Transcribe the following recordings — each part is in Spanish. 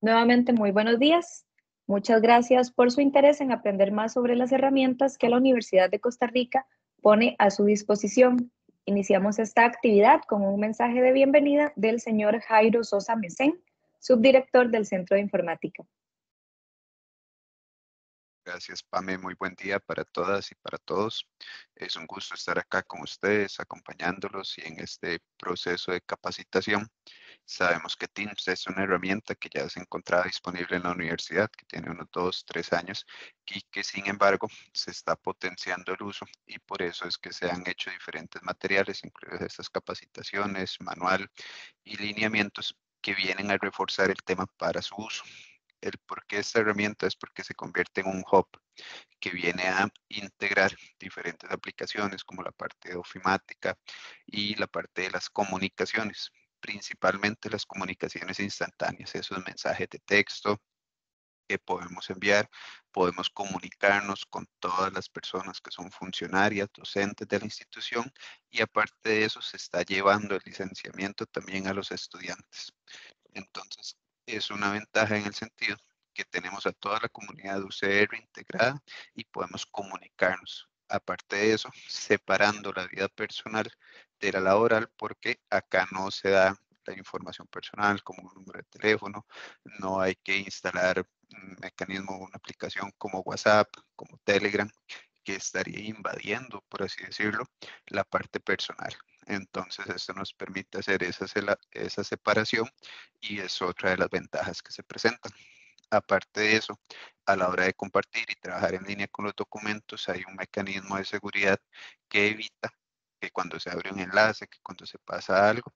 Nuevamente, muy buenos días. Muchas gracias por su interés en aprender más sobre las herramientas que la Universidad de Costa Rica pone a su disposición. Iniciamos esta actividad con un mensaje de bienvenida del señor Jairo Sosa Mesén, subdirector del Centro de Informática. Gracias, Pame. Muy buen día para todas y para todos. Es un gusto estar acá con ustedes, acompañándolos y en este proceso de capacitación Sabemos que Teams es una herramienta que ya se encontraba disponible en la universidad, que tiene unos dos, tres años, y que sin embargo se está potenciando el uso y por eso es que se han hecho diferentes materiales, incluidas estas capacitaciones, manual y lineamientos que vienen a reforzar el tema para su uso. El por qué esta herramienta es porque se convierte en un hub que viene a integrar diferentes aplicaciones como la parte ofimática y la parte de las comunicaciones principalmente las comunicaciones instantáneas, esos mensajes de texto que podemos enviar, podemos comunicarnos con todas las personas que son funcionarias, docentes de la institución y aparte de eso se está llevando el licenciamiento también a los estudiantes. Entonces, es una ventaja en el sentido que tenemos a toda la comunidad de UCR integrada y podemos comunicarnos. Aparte de eso, separando la vida personal de la laboral porque acá no se da la información personal como un número de teléfono, no hay que instalar un mecanismo, una aplicación como WhatsApp, como Telegram, que estaría invadiendo, por así decirlo, la parte personal. Entonces, esto nos permite hacer esa, esa separación y es otra de las ventajas que se presentan. Aparte de eso, a la hora de compartir y trabajar en línea con los documentos, hay un mecanismo de seguridad que evita que cuando se abre un enlace, que cuando se pasa algo,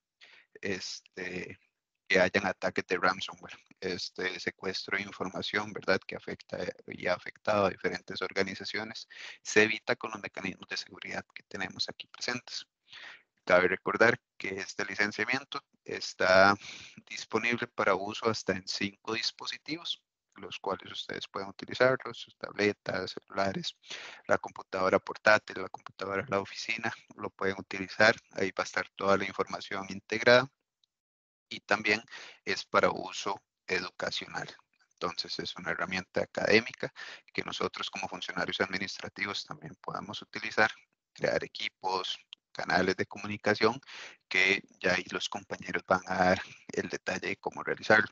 este, que hayan ataques de ransomware, este secuestro de información, ¿verdad? Que afecta eh, y ha afectado a diferentes organizaciones, se evita con los mecanismos de seguridad que tenemos aquí presentes. Cabe recordar que este licenciamiento está disponible para uso hasta en cinco dispositivos los cuales ustedes pueden utilizarlos, sus tabletas, celulares, la computadora portátil, la computadora de la oficina, lo pueden utilizar, ahí va a estar toda la información integrada y también es para uso educacional. Entonces es una herramienta académica que nosotros como funcionarios administrativos también podamos utilizar, crear equipos, canales de comunicación, que ya ahí los compañeros van a dar el detalle de cómo realizarlo.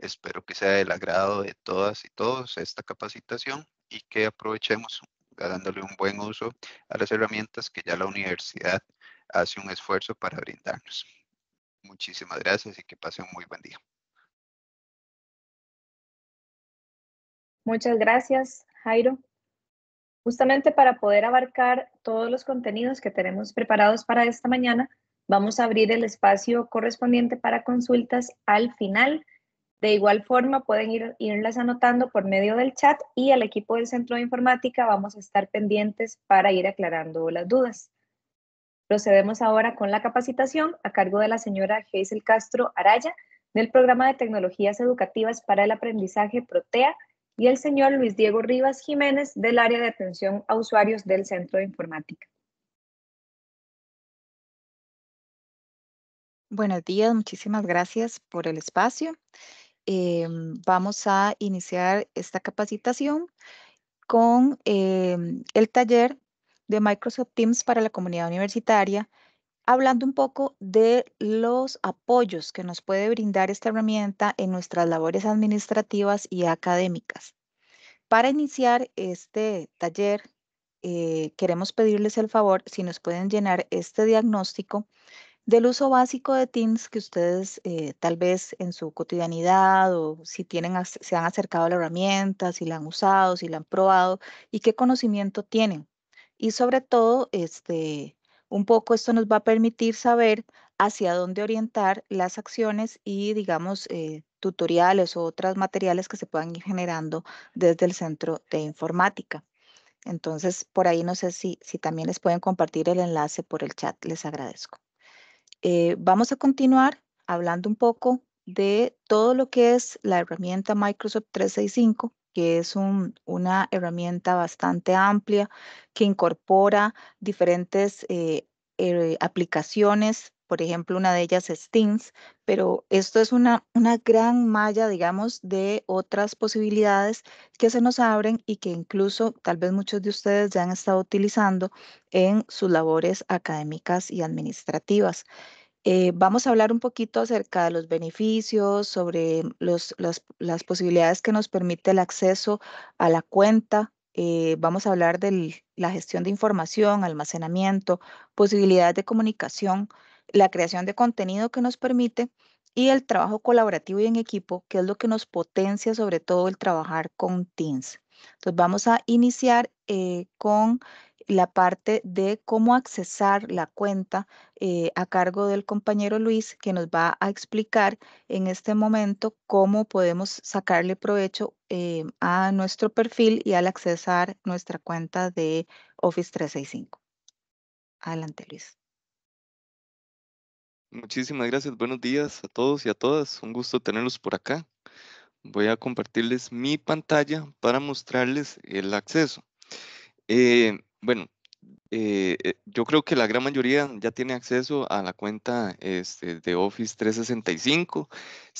Espero que sea del agrado de todas y todos esta capacitación y que aprovechemos dándole un buen uso a las herramientas que ya la universidad hace un esfuerzo para brindarnos. Muchísimas gracias y que pase un muy buen día. Muchas gracias, Jairo. Justamente para poder abarcar todos los contenidos que tenemos preparados para esta mañana, vamos a abrir el espacio correspondiente para consultas al final de igual forma, pueden ir, irlas anotando por medio del chat y al equipo del Centro de Informática vamos a estar pendientes para ir aclarando las dudas. Procedemos ahora con la capacitación a cargo de la señora Hazel Castro Araya del Programa de Tecnologías Educativas para el Aprendizaje Protea y el señor Luis Diego Rivas Jiménez del Área de Atención a Usuarios del Centro de Informática. Buenos días, muchísimas gracias por el espacio. Em, vamos a iniciar esta capacitación con em, el taller de Microsoft Teams para la comunidad universitaria, hablando un poco de los apoyos que nos puede brindar esta herramienta en nuestras labores administrativas y académicas. Para iniciar este taller, eh, queremos pedirles el favor si nos pueden llenar este diagnóstico del uso básico de Teams que ustedes eh, tal vez en su cotidianidad o si tienen, se han acercado a la herramienta, si la han usado, si la han probado y qué conocimiento tienen. Y sobre todo, este, un poco esto nos va a permitir saber hacia dónde orientar las acciones y, digamos, eh, tutoriales o otros materiales que se puedan ir generando desde el Centro de Informática. Entonces, por ahí no sé si, si también les pueden compartir el enlace por el chat. Les agradezco. Eh, vamos a continuar hablando un poco de todo lo que es la herramienta Microsoft 365, que es un, una herramienta bastante amplia que incorpora diferentes eh, eh, aplicaciones, por ejemplo, una de ellas es Teams, pero esto es una, una gran malla, digamos, de otras posibilidades que se nos abren y que incluso tal vez muchos de ustedes ya han estado utilizando en sus labores académicas y administrativas. Eh, vamos a hablar un poquito acerca de los beneficios, sobre las posibilidades que nos permite el acceso a la cuenta eh, vamos a hablar de la gestión de información, almacenamiento, posibilidades de comunicación, la creación de contenido que nos permite y el trabajo colaborativo y en equipo, que es lo que nos potencia sobre todo el trabajar con Teams. Entonces vamos a iniciar eh, con la parte de cómo accesar la cuenta eh, a cargo del compañero Luis, que nos va a explicar en este momento cómo podemos sacarle provecho eh, a nuestro perfil y al accesar nuestra cuenta de Office 365. Adelante, Luis. Muchísimas gracias. Buenos días a todos y a todas. Un gusto tenerlos por acá. Voy a compartirles mi pantalla para mostrarles el acceso. Eh, bueno, eh, eh, yo creo que la gran mayoría ya tiene acceso a la cuenta este, de Office 365.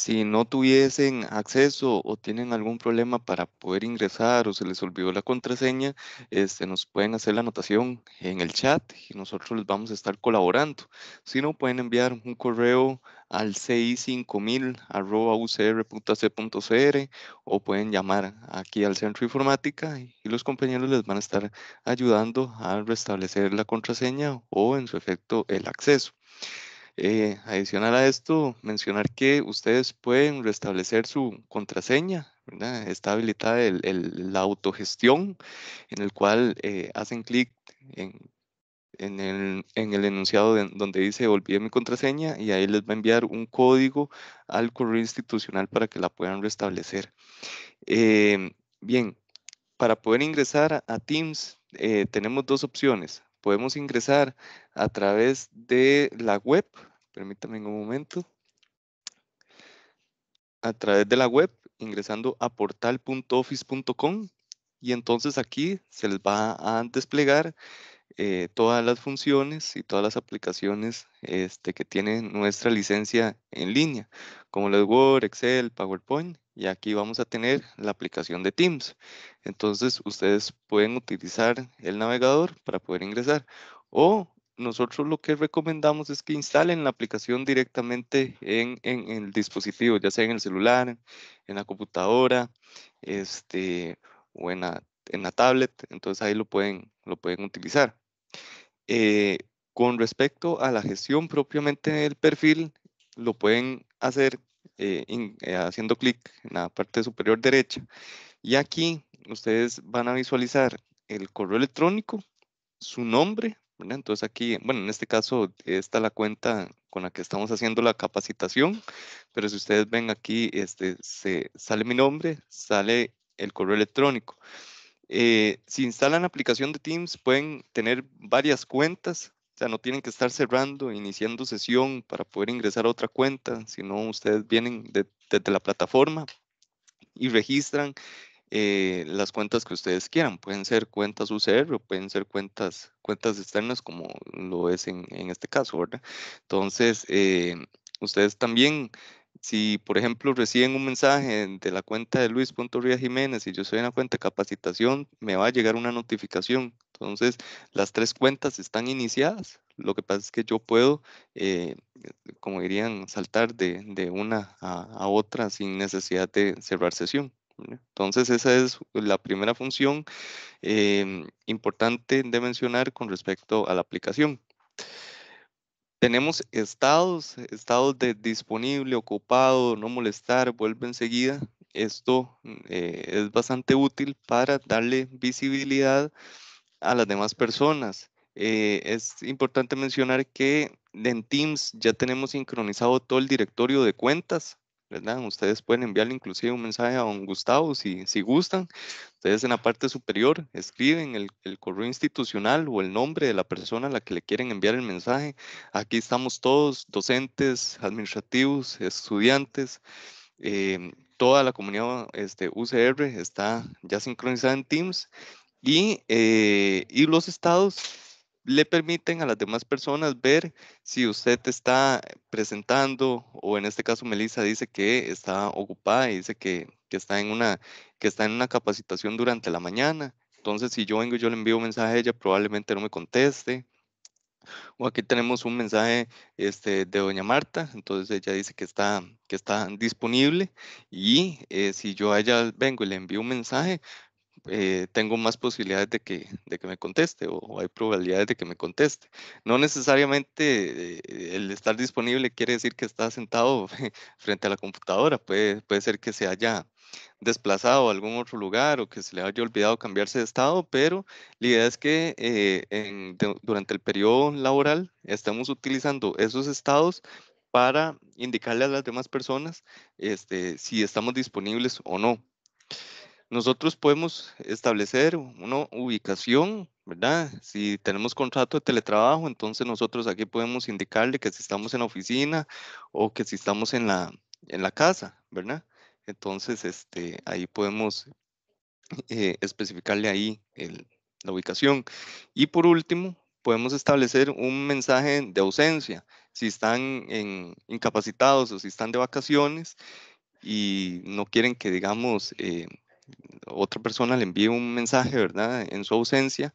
Si no tuviesen acceso o tienen algún problema para poder ingresar o se les olvidó la contraseña, este, nos pueden hacer la anotación en el chat y nosotros les vamos a estar colaborando. Si no, pueden enviar un correo al ci5000.ucr.ac.cr o pueden llamar aquí al Centro Informática y los compañeros les van a estar ayudando a restablecer la contraseña o en su efecto el acceso. Eh, adicional a esto, mencionar que ustedes pueden restablecer su contraseña, Está habilitada la autogestión, en el cual eh, hacen clic en, el, enunciado donde dice olvidé mi contraseña y ahí les va a enviar un código al correo institucional para que la puedan restablecer. Eh, bien, para poder ingresar a Teams tenemos dos opciones podemos ingresar a través de la web. Permítanme un momento. A través de la web, ingresando a portal.office.com y entonces aquí se les va a desplegar eh, todas las funciones y todas las aplicaciones este, que tiene nuestra licencia en línea, como los Word, Excel, PowerPoint y aquí vamos a tener la aplicación de Teams. Entonces, ustedes pueden utilizar el navegador para poder ingresar. O nosotros lo que recomendamos es que instalen la aplicación directamente en, el dispositivo, ya sea en el celular, en la computadora, este, o en la, tablet. Entonces, ahí lo pueden, lo pueden utilizar. Eh, con respecto a la gestión propiamente del perfil, lo pueden hacer eh, eh, haciendo clic en la parte superior derecha. Y aquí ustedes van a visualizar el correo electrónico, su nombre, Entonces aquí, bueno, en este caso, está la cuenta con la que estamos haciendo la capacitación, pero si ustedes ven aquí, este, se, sale mi nombre, sale el correo electrónico. Eh, si instalan la aplicación de Teams, pueden tener varias cuentas o sea, no tienen que estar cerrando, iniciando sesión para poder ingresar a otra cuenta, sino ustedes vienen desde la plataforma y registran eh, las cuentas que ustedes quieran. Pueden ser cuentas UCR o pueden ser cuentas, cuentas externas como lo es en, este caso, ¿verdad? Entonces, eh, ustedes también si, por ejemplo, reciben un mensaje de la cuenta de Luis.Ria Jiménez y yo soy una la cuenta de capacitación, me va a llegar una notificación entonces, las tres cuentas están iniciadas. Lo que pasa es que yo puedo, eh, como dirían, saltar de, una a, otra sin necesidad de cerrar sesión. Entonces, esa es la primera función em, importante de mencionar con respecto a la aplicación. Tenemos estados, estados de disponible, ocupado, no molestar, vuelve enseguida. Esto eh, es bastante útil para darle visibilidad a las demás personas. Eh, es importante mencionar que en Teams ya tenemos sincronizado todo el directorio de cuentas, ¿verdad? Ustedes pueden enviarle inclusive un mensaje a don Gustavo si, si gustan. Ustedes en la parte superior escriben el, correo institucional o el nombre de la persona a la que le quieren enviar el mensaje. Aquí estamos todos, docentes, administrativos, estudiantes. Eh, toda la comunidad este, UCR está ya sincronizada en Teams y, eh, y los estados le permiten a las demás personas ver si usted está presentando, o en este caso Melissa dice que está ocupada y dice que, que, está en una, que está en una capacitación durante la mañana. Entonces, si yo vengo y yo le envío un mensaje a ella, probablemente no me conteste. O aquí tenemos un mensaje este, de doña Marta, entonces ella dice que está, que está disponible y eh, si yo a ella vengo y le envío un mensaje, eh, tengo más posibilidades de que, de que me conteste o, hay probabilidades de que me conteste. No necesariamente eh, el estar disponible quiere decir que está sentado frente a la computadora, puede, puede ser que se haya desplazado a algún otro lugar o que se le haya olvidado cambiarse de estado, pero la idea es que eh, durante el periodo laboral estamos utilizando esos estados para indicarle a las demás personas este, si estamos disponibles o no. Nosotros podemos establecer una ubicación, ¿verdad? Si tenemos contrato de teletrabajo, entonces nosotros aquí podemos indicarle que si estamos en la oficina o que si estamos en la, en la casa, ¿verdad? Entonces, este, ahí podemos eh, especificarle ahí la ubicación. Y por último, podemos establecer un mensaje de ausencia, si están en, incapacitados o si están de vacaciones y no quieren que, digamos, eh, otra persona le envía un mensaje, ¿verdad? En su ausencia,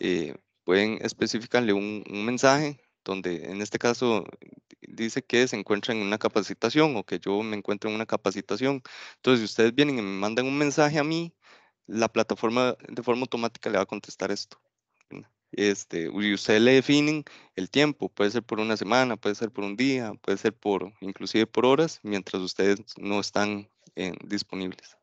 eh, pueden especificarle un, mensaje donde en este caso dice que se encuentra en una capacitación o que yo me encuentro en una capacitación. Entonces, si ustedes vienen y me mandan un mensaje a mí, la plataforma de forma automática le va a contestar esto. Este, y ustedes le definen el tiempo, puede ser por una semana, puede ser por un día, puede ser por inclusive por horas, mientras ustedes no están eh, disponibles.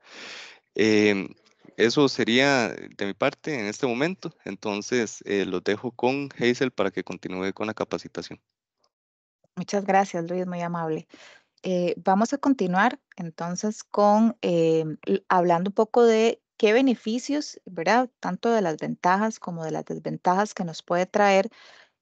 Em, eso sería de mi parte en este momento. Entonces, eh, los dejo con Hazel para que continúe con la capacitación. Muchas gracias, Luis, muy amable. Eh, vamos a continuar entonces con eh, hablando un poco de qué beneficios, ¿verdad? Tanto de las ventajas como de las desventajas que nos puede traer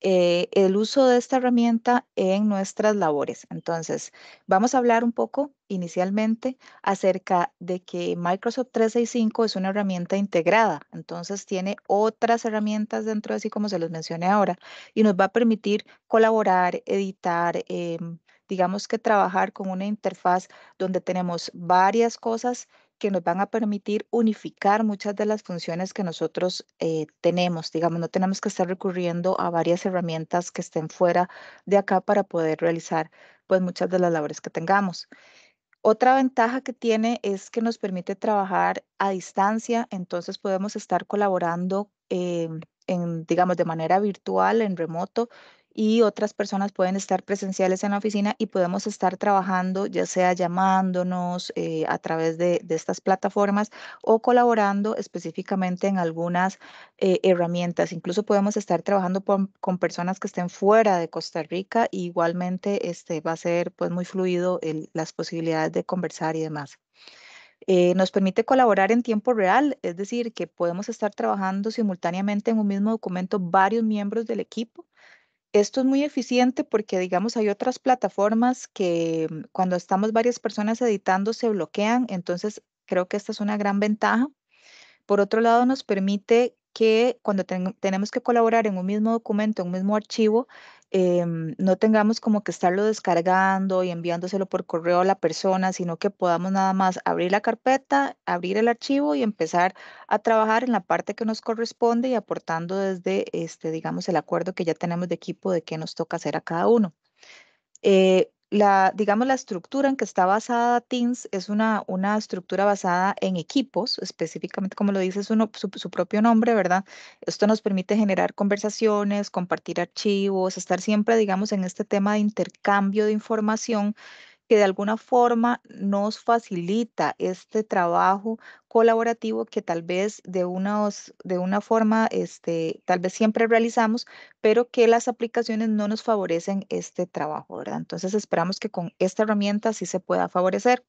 eh, el uso de esta herramienta en nuestras labores. Entonces, vamos a hablar un poco inicialmente acerca de que Microsoft 365 es una herramienta integrada, entonces tiene otras herramientas dentro de sí, como se los mencioné ahora, y nos va a permitir colaborar, editar, em, digamos que trabajar con una interfaz donde tenemos varias cosas que nos van a permitir unificar muchas de las funciones que nosotros eh, tenemos. Digamos, no tenemos que estar recurriendo a varias herramientas que estén fuera de acá para poder realizar pues muchas de las labores que tengamos. Otra ventaja que tiene es que nos permite trabajar a distancia, entonces podemos estar colaborando em, en, digamos, de manera virtual, en remoto, y otras personas pueden estar presenciales en la oficina y podemos estar trabajando, ya sea llamándonos eh, a través de, estas plataformas o colaborando específicamente en algunas eh, herramientas. Incluso podemos estar trabajando con personas que estén fuera de Costa Rica y igualmente este, va a ser pues, muy fluido las posibilidades de conversar y demás. Eh, nos permite colaborar en tiempo real, es decir, que podemos estar trabajando simultáneamente en un mismo documento varios miembros del equipo esto es muy eficiente porque, digamos, hay otras plataformas que mm, cuando estamos varias personas editando se bloquean, entonces creo que esta es una gran ventaja. Por otro lado, nos permite que cuando tenemos que colaborar en un mismo documento, en un mismo archivo, Em, no tengamos como que estarlo descargando y enviándoselo por correo a la persona, sino que podamos nada más abrir la carpeta, abrir el archivo y empezar a trabajar en la parte que nos corresponde y aportando desde, este, digamos, el acuerdo que ya tenemos de equipo de qué nos toca hacer a cada uno. Eh, la, digamos, la estructura en que está basada Teams es una, una estructura basada en equipos, específicamente como lo dice su, su, propio nombre, ¿verdad? Esto nos permite generar conversaciones, compartir archivos, estar siempre, digamos, en este tema de intercambio de información que de alguna forma nos facilita este trabajo colaborativo que tal vez de una, de una forma, este, tal vez siempre realizamos, pero que las aplicaciones no nos favorecen este trabajo, ¿verdad? Entonces esperamos que con esta herramienta sí se pueda favorecer.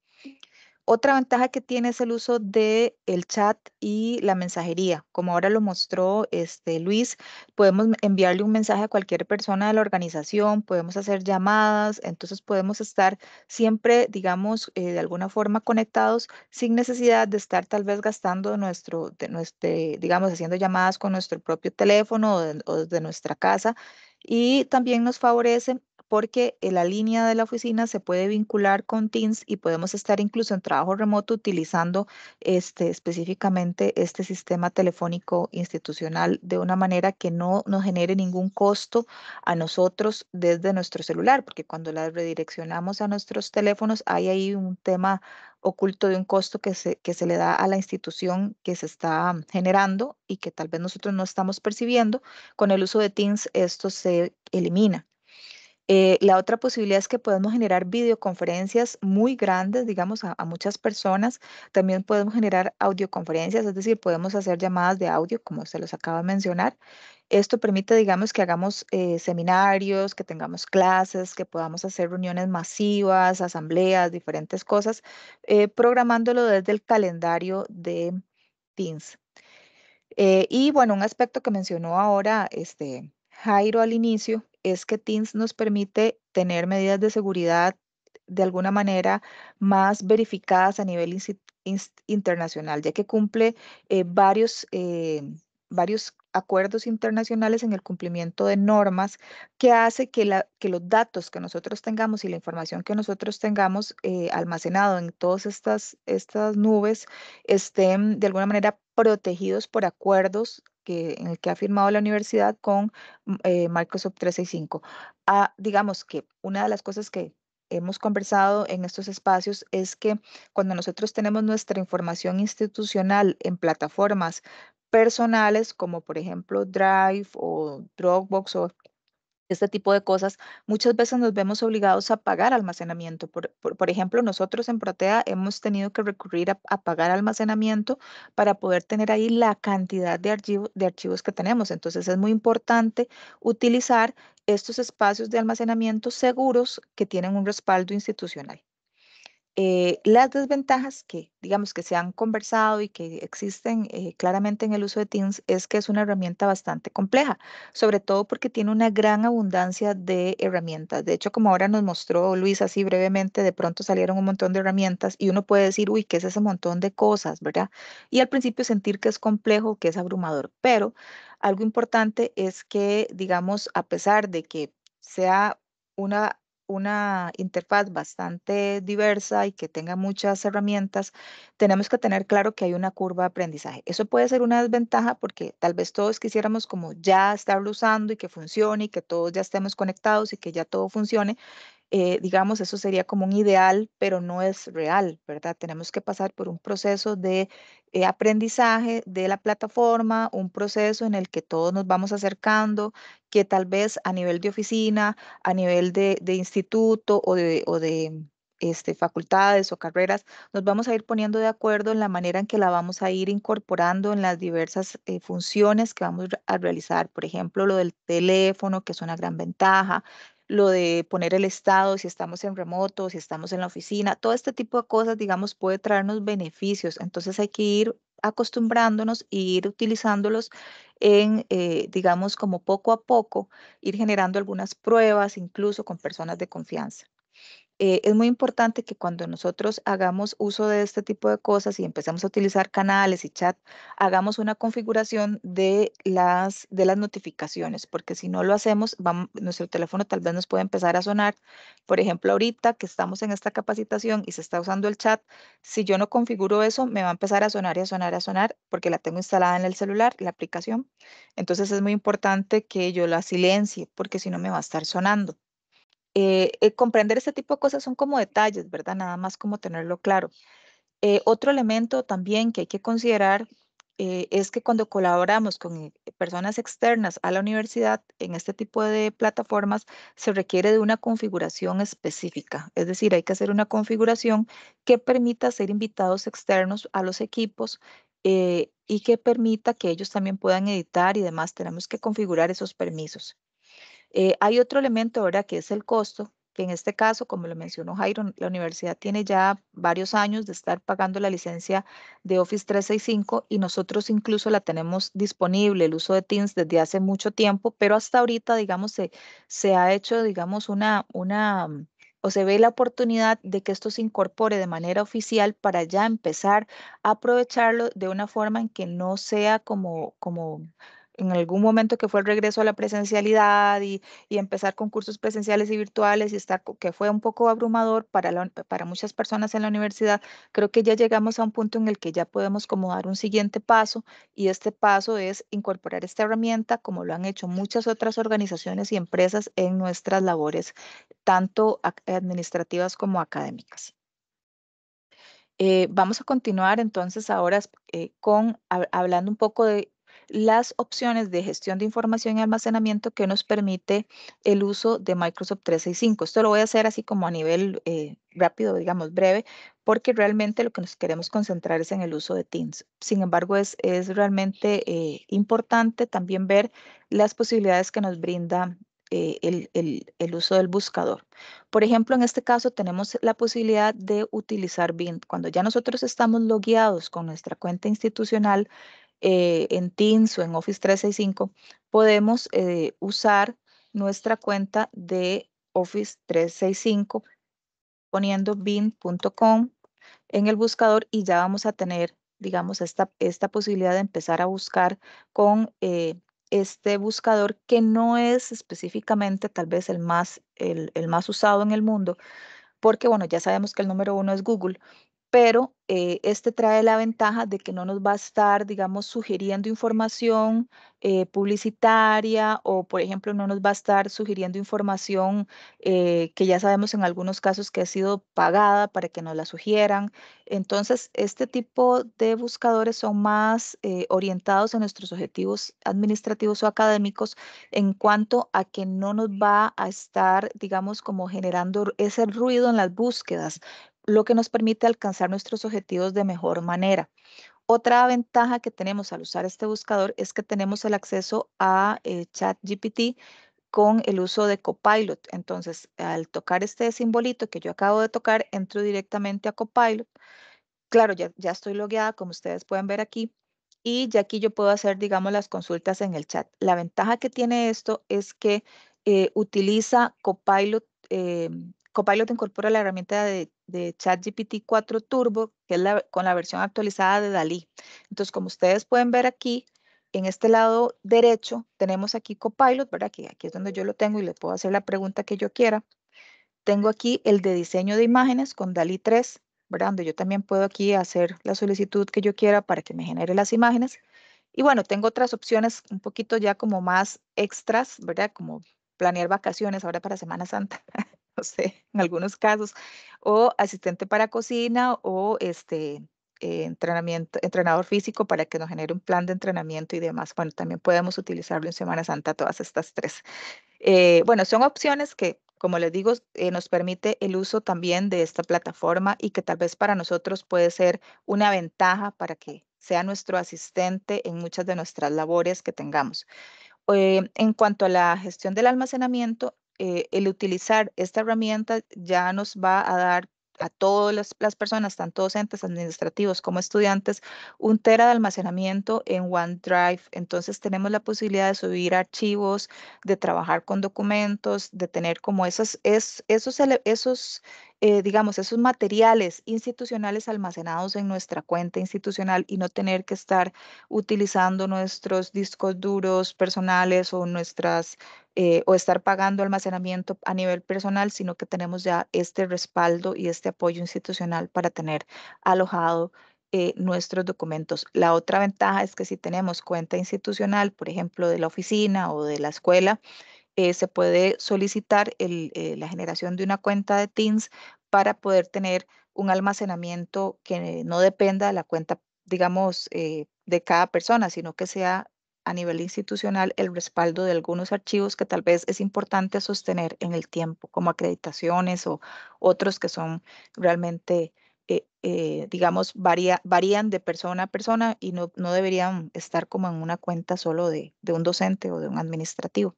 Otra ventaja que tiene es el uso de el chat y la mensajería. Como ahora lo mostró este Luis, podemos enviarle un mensaje a cualquier persona de la organización, podemos hacer llamadas, entonces podemos estar siempre, digamos, eh, de alguna forma conectados sin necesidad de estar tal vez gastando nuestro, de nuestro digamos, haciendo llamadas con nuestro propio teléfono o de nuestra casa. Y también nos favorece porque la línea de la oficina se puede vincular con Teams y podemos estar incluso en trabajo remoto utilizando este, específicamente este sistema telefónico institucional de una manera que no nos genere ningún costo a nosotros desde nuestro celular, porque cuando la redireccionamos a nuestros teléfonos hay ahí un tema oculto de un costo que se, que se le da a la institución que se está generando y que tal vez nosotros no estamos percibiendo. Con el uso de Teams esto se elimina. Eh, la otra posibilidad es que podemos generar videoconferencias muy grandes, digamos, a, muchas personas. También podemos generar audioconferencias, es decir, podemos hacer llamadas de audio, como se los acaba de mencionar. Esto permite, digamos, que hagamos eh, seminarios, que tengamos clases, que podamos hacer reuniones masivas, asambleas, diferentes cosas, eh, programándolo desde el calendario de Teams. y bueno, un aspecto que mencionó ahora este, Jairo al inicio es que TINS nos permite tener medidas de seguridad de alguna manera más verificadas a nivel internacional, ya que cumple eh, varios, eh, varios acuerdos internacionales en el cumplimiento de normas que hace que, la, que, los datos que nosotros tengamos y la información que nosotros tengamos eh, almacenado en todas estas, estas nubes estén de alguna manera protegidos por acuerdos que, en el que ha firmado la universidad con mm, eh, Microsoft 365. Ah, digamos que una de las cosas que hemos conversado en estos espacios es que cuando nosotros tenemos nuestra información institucional en plataformas personales como por ejemplo Drive o Dropbox o este tipo de cosas, muchas veces nos vemos obligados a pagar almacenamiento. Por, ejemplo, nosotros en Protea hemos tenido que recurrir a, pagar almacenamiento para poder tener ahí la cantidad de, archivos de archivos que tenemos. Entonces es muy importante utilizar estos espacios de almacenamiento seguros que tienen un respaldo institucional. Eh, las desventajas que, digamos, que se han conversado y que existen eh, claramente en el uso de Teams es que es una herramienta bastante compleja, sobre todo porque tiene una gran abundancia de herramientas. De hecho, como ahora nos mostró Luis así brevemente, de pronto salieron un montón de herramientas y uno puede decir, uy, ¿qué es ese montón de cosas, verdad? Y al principio sentir que es complejo, que es abrumador, pero algo importante es que, digamos, a pesar de que sea una una interfaz bastante diversa y que tenga muchas herramientas, tenemos que tener claro que hay una curva de aprendizaje. Eso puede ser una desventaja porque tal vez todos quisiéramos como ya estarlo usando y que funcione y que todos ya estemos conectados y que ya todo funcione, eh, digamos, eso sería como un ideal, pero no es real, ¿verdad? Tenemos que pasar por un proceso de eh, aprendizaje de la plataforma, un proceso en el que todos nos vamos acercando, que tal vez a nivel de oficina, a nivel de, instituto o de, o de este, facultades o carreras, nos vamos a ir poniendo de acuerdo en la manera en que la vamos a ir incorporando en las diversas eh, funciones que vamos a realizar. Por ejemplo, lo del teléfono, que es una gran ventaja, lo de poner el estado, si estamos en remoto, si estamos en la oficina, todo este tipo de cosas, digamos, puede traernos beneficios. Entonces hay que ir acostumbrándonos e ir utilizándolos en, eh, digamos, como poco a poco, ir generando algunas pruebas, incluso con personas de confianza. Eh, es muy importante que cuando nosotros hagamos uso de este tipo de cosas y empecemos a utilizar canales y chat, hagamos una configuración de las, de las notificaciones, porque si no lo hacemos, nuestro teléfono tal vez nos puede empezar a sonar. Por ejemplo, ahorita que estamos en esta capacitación y se está usando el chat, si yo no configuro eso, me va a empezar a sonar y a sonar, y a sonar, porque la tengo instalada en el celular, la aplicación. Entonces es muy importante que yo la silencie, porque si no me va a estar sonando. Eh, eh, comprender este tipo de cosas son como detalles, ¿verdad? Nada más como tenerlo claro. Eh, otro elemento también que hay que considerar es que cuando colaboramos con personas externas a la universidad en este tipo de plataformas, se requiere de una configuración específica. Es decir, hay que hacer una configuración que permita ser invitados externos a los equipos y que permita que ellos también puedan editar y demás. Tenemos que configurar esos permisos. Eh, hay otro elemento, ahora Que es el costo, que en este caso, como lo mencionó Jairo, la universidad tiene ya varios años de estar pagando la licencia de Office 365 y nosotros incluso la tenemos disponible, el uso de Teams desde hace mucho tiempo, pero hasta ahorita, digamos, se, se ha hecho, digamos, una, una, mm, o se ve la oportunidad de que esto se incorpore de manera oficial para ya empezar a aprovecharlo de una forma en que no sea como, como en algún momento que fue el regreso a la presencialidad y, empezar con cursos presenciales y virtuales y estar, que fue un poco abrumador para, para muchas personas en la universidad, creo que ya llegamos a un punto en el que ya podemos como dar un siguiente paso y este paso es incorporar esta herramienta como lo han hecho muchas otras organizaciones y empresas en nuestras labores, tanto administrativas como académicas. Eh, vamos a continuar entonces ahora eh, con hablando un poco de las opciones de gestión de información y almacenamiento que nos permite el uso de Microsoft 365. Esto lo voy a hacer así como a nivel eh, rápido, digamos breve, porque realmente lo que nos queremos concentrar es en el uso de Teams. Sin embargo, es, es realmente eh, importante también ver las posibilidades que nos brinda eh, el, uso del buscador. Por ejemplo, en este caso tenemos la posibilidad de utilizar BIN. Cuando ya nosotros estamos logueados con nuestra cuenta institucional, eh, en Teams o en Office 365, podemos eh, usar nuestra cuenta de Office 365 poniendo bin.com en el buscador y ya vamos a tener, digamos, esta, esta posibilidad de empezar a buscar con eh, este buscador que no es específicamente tal vez el más, el, el más usado en el mundo, porque bueno, ya sabemos que el número uno es Google, pero eh, este trae la ventaja de que no nos va a estar, digamos, sugiriendo información eh, publicitaria o, por ejemplo, no nos va a estar sugiriendo información eh, que ya sabemos en algunos casos que ha sido pagada para que nos la sugieran. Entonces, este tipo de buscadores son más orientados a nuestros objetivos administrativos o académicos en cuanto a que no nos va a estar, digamos, como generando ese ruido en las búsquedas, lo que nos permite alcanzar nuestros objetivos de mejor manera. Otra ventaja que tenemos al usar este buscador es que tenemos el acceso a Chat eh, ChatGPT con el uso de Copilot. Entonces, al tocar este simbolito que yo acabo de tocar, entro directamente a Copilot. Claro, ya, estoy logueada, como ustedes pueden ver aquí, y ya aquí yo puedo hacer, digamos, las consultas en el chat. La ventaja que tiene esto es que eh, utiliza Copilot, em, Copilot incorpora la herramienta de de ChatGPT 4 Turbo, que es la, con la versión actualizada de Dalí. Entonces, como ustedes pueden ver aquí, en este lado derecho tenemos aquí Copilot, ¿verdad? Que aquí es donde yo lo tengo y le puedo hacer la pregunta que yo quiera. Tengo aquí el de diseño de imágenes con Dalí 3, ¿verdad? Donde yo también puedo aquí hacer la solicitud que yo quiera para que me genere las imágenes. Y bueno, tengo otras opciones un poquito ya como más extras, ¿verdad? Como planear vacaciones ahora para Semana Santa. no sé, en algunos casos, o asistente para cocina o este, eh, entrenamiento, entrenador físico para que nos genere un plan de entrenamiento y demás. Bueno, también podemos utilizarlo en Semana Santa, todas estas tres. Eh, bueno, son opciones que, como les digo, eh, nos permite el uso también de esta plataforma y que tal vez para nosotros puede ser una ventaja para que sea nuestro asistente en muchas de nuestras labores que tengamos. en cuanto a la gestión del almacenamiento, eh, el utilizar esta herramienta ya nos va a dar a todas las, personas, tanto docentes, administrativos como estudiantes, un tera de almacenamiento en OneDrive. Entonces tenemos la posibilidad de subir archivos, de trabajar con documentos, de tener como esas, es, esos, esos eh, digamos, esos materiales institucionales almacenados en nuestra cuenta institucional y no tener que estar utilizando nuestros discos duros personales o nuestras eh, o estar pagando almacenamiento a nivel personal, sino que tenemos ya este respaldo y este apoyo institucional para tener alojado eh, nuestros documentos. La otra ventaja es que si tenemos cuenta institucional, por ejemplo, de la oficina o de la escuela, eh, se puede solicitar la generación de una cuenta de Teams para poder tener un almacenamiento que no dependa de la cuenta, digamos, de cada persona, sino que sea a nivel institucional el respaldo de algunos archivos que tal vez es importante sostener en el tiempo, como acreditaciones o otros que son realmente, eh, eh, digamos, varían de persona a persona y no, no, deberían estar como en una cuenta solo de, de un docente o de un administrativo.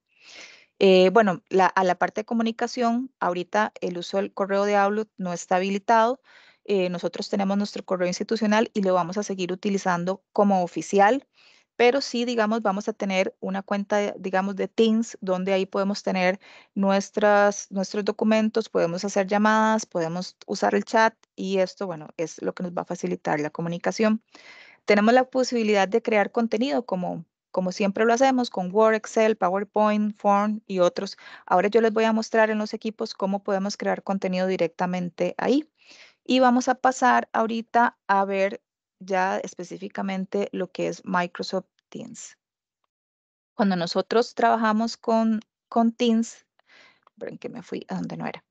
Eh, bueno, a la parte de comunicación, ahorita el uso del correo de Outlook no está habilitado. nosotros tenemos nuestro correo institucional y lo vamos a seguir utilizando como oficial pero sí, digamos, vamos a tener una cuenta, digamos, de Teams, donde ahí podemos tener nuestras, nuestros documentos, podemos hacer llamadas, podemos usar el chat y esto, bueno, es lo que nos va a facilitar la comunicación. Tenemos la posibilidad de crear contenido como, como siempre lo hacemos con Word, Excel, PowerPoint, Form y otros. Ahora yo les voy a mostrar en los equipos cómo podemos crear contenido directamente ahí. Y vamos a pasar ahorita a ver ya específicamente lo que es Microsoft Teams. Cuando nosotros trabajamos con, con Teams, que me fui a donde no era,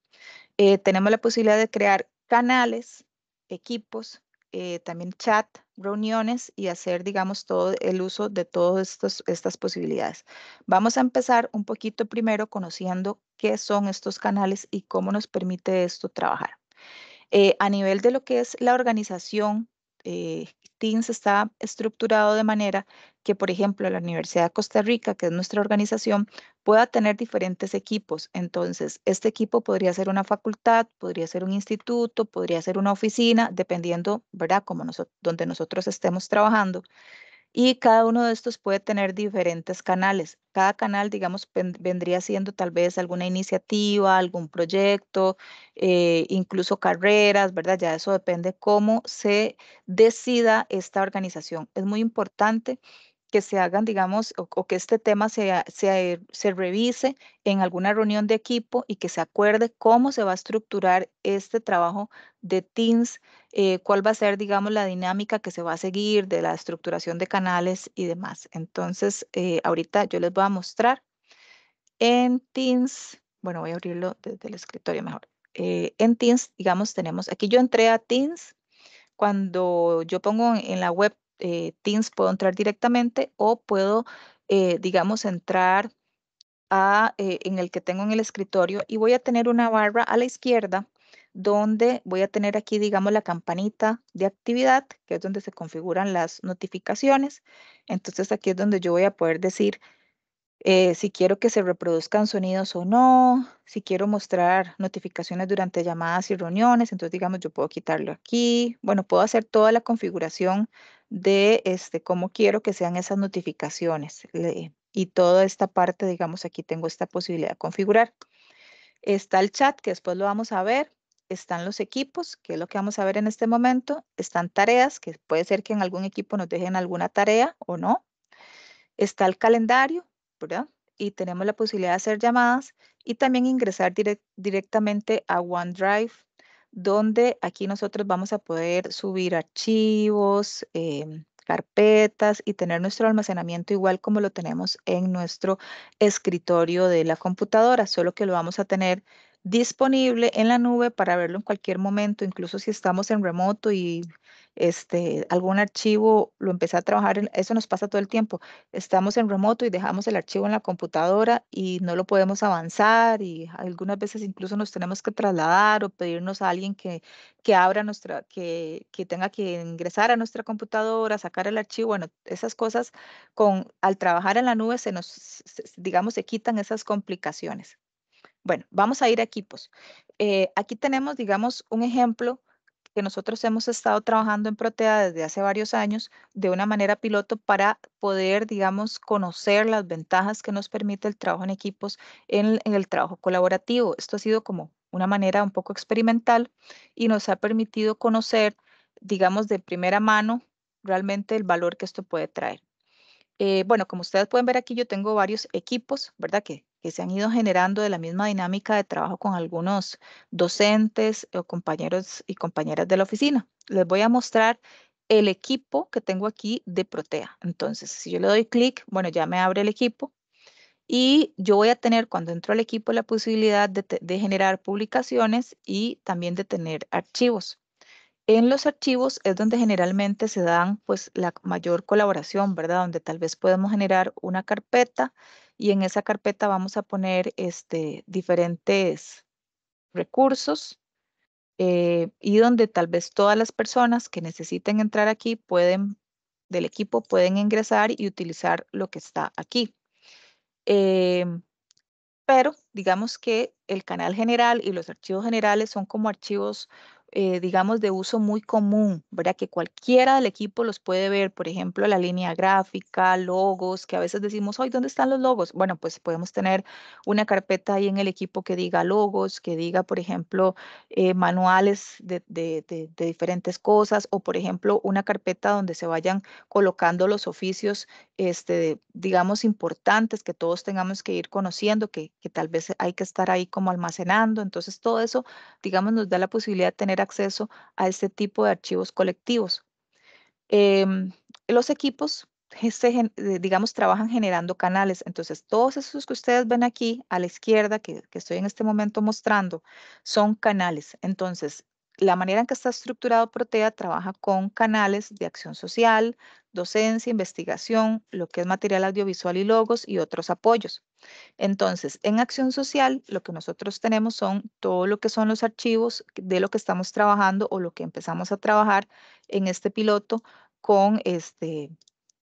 eh, tenemos la posibilidad de crear canales, equipos, eh, también chat, reuniones y hacer, digamos, todo el uso de todas estas posibilidades. Vamos a empezar un poquito primero conociendo qué son estos canales y cómo nos permite esto trabajar. Eh, a nivel de lo que es la organización eh, Teams está estructurado de manera que, por ejemplo, la Universidad de Costa Rica, que es nuestra organización, pueda tener diferentes equipos. Entonces, este equipo podría ser una facultad, podría ser un instituto, podría ser una oficina, dependiendo, ¿verdad?, como donde nosotros estemos trabajando. Y cada uno de estos puede tener diferentes canales. Cada canal, digamos, vendría siendo tal vez alguna iniciativa, algún proyecto, eh, incluso carreras, ¿verdad? Ya eso depende cómo se decida esta organización. Es muy importante que se hagan, digamos, o, que este tema se, eh, se, revise en alguna reunión de equipo y que se acuerde cómo se va a estructurar este trabajo de Teams, eh, cuál va a ser, digamos, la dinámica que se va a seguir de la estructuración de canales y demás. Entonces, eh, ahorita yo les voy a mostrar en Teams, bueno, voy a abrirlo desde el escritorio mejor. en Teams, digamos, tenemos, aquí yo entré a Teams, cuando yo pongo en la web eh, Teams puedo entrar directamente o puedo, eh, digamos, entrar a, eh, en el que tengo en el escritorio y voy a tener una barra a la izquierda donde voy a tener aquí, digamos, la campanita de actividad, que es donde se configuran las notificaciones. Entonces aquí es donde yo voy a poder decir si quiero que se reproduzcan sonidos o no, si quiero mostrar notificaciones durante llamadas y reuniones, entonces digamos yo puedo quitarlo aquí. Bueno, puedo hacer toda la configuración de este, cómo quiero que sean esas notificaciones y toda esta parte, digamos, aquí tengo esta posibilidad de configurar. Está el chat, que después lo vamos a ver. Están los equipos, que es lo que vamos a ver en este momento. Están tareas, que puede ser que en algún equipo nos dejen alguna tarea o no. Está el calendario, ¿verdad? Y tenemos la posibilidad de hacer llamadas y también ingresar directamente a OneDrive donde aquí nosotros vamos a poder subir archivos, em, carpetas y tener nuestro almacenamiento igual como lo tenemos en nuestro escritorio de la computadora, solo que lo vamos a tener disponible en la nube para verlo en cualquier momento, incluso si estamos en remoto y este, algún archivo, lo empecé a trabajar, eso nos pasa todo el tiempo, estamos en remoto y dejamos el archivo en la computadora y no lo podemos avanzar y algunas veces incluso nos tenemos que trasladar o pedirnos a alguien que, que abra nuestra, que, que tenga que ingresar a nuestra computadora, sacar el archivo, bueno, esas cosas con, al trabajar en la nube se nos, digamos, se quitan esas complicaciones. Bueno, vamos a ir a equipos. Eh, aquí tenemos, digamos, un ejemplo que nosotros hemos estado trabajando en Protea desde hace varios años de una manera piloto para poder, digamos, conocer las ventajas que nos permite el trabajo en equipos en el, trabajo colaborativo. Esto ha sido como una manera un poco experimental y nos ha permitido conocer, digamos, de primera mano realmente el valor que esto puede traer. Eh, bueno, como ustedes pueden ver aquí, yo tengo varios equipos, ¿verdad? Que que se han ido generando de la misma dinámica de trabajo con algunos docentes o compañeros y compañeras de la oficina. Les voy a mostrar el equipo que tengo aquí de Protea. Entonces, si yo le doy clic, bueno, ya me abre el equipo. Y yo voy a tener, cuando entro al equipo, la posibilidad de, generar publicaciones y también de tener archivos. En los archivos es donde generalmente se dan pues la mayor colaboración, ¿verdad? Donde tal vez podemos generar una carpeta y en esa carpeta vamos a poner este, diferentes recursos eh, y donde tal vez todas las personas que necesiten entrar aquí pueden, del equipo pueden ingresar y utilizar lo que está aquí. Em, pero digamos que el canal general y los archivos generales son como archivos eh, digamos, de uso muy común, ¿verdad? Que cualquiera del equipo los puede ver, por ejemplo, la línea gráfica, logos, que a veces decimos, hoy, ¿dónde están los logos? Bueno, pues podemos tener una carpeta ahí en el equipo que diga logos, que diga, por ejemplo, eh, manuales de, de, diferentes cosas, o por ejemplo, una carpeta donde se vayan colocando los oficios, este, digamos, importantes que todos tengamos que ir conociendo, que, que tal vez hay que estar ahí como almacenando. Entonces, todo eso, digamos, nos da la posibilidad de tener acceso a este tipo de archivos colectivos. Em, los equipos, digamos, trabajan generando canales. Entonces, todos esos que ustedes ven aquí a la izquierda, que estoy en este momento mostrando, son canales. Entonces, la manera en que está estructurado Protea trabaja con canales de acción social, docencia, investigación, lo que es material audiovisual y logos y otros apoyos. Entonces, en acción social, lo que nosotros tenemos son todo lo que son los archivos de lo que estamos trabajando o lo que empezamos a trabajar en este piloto con este,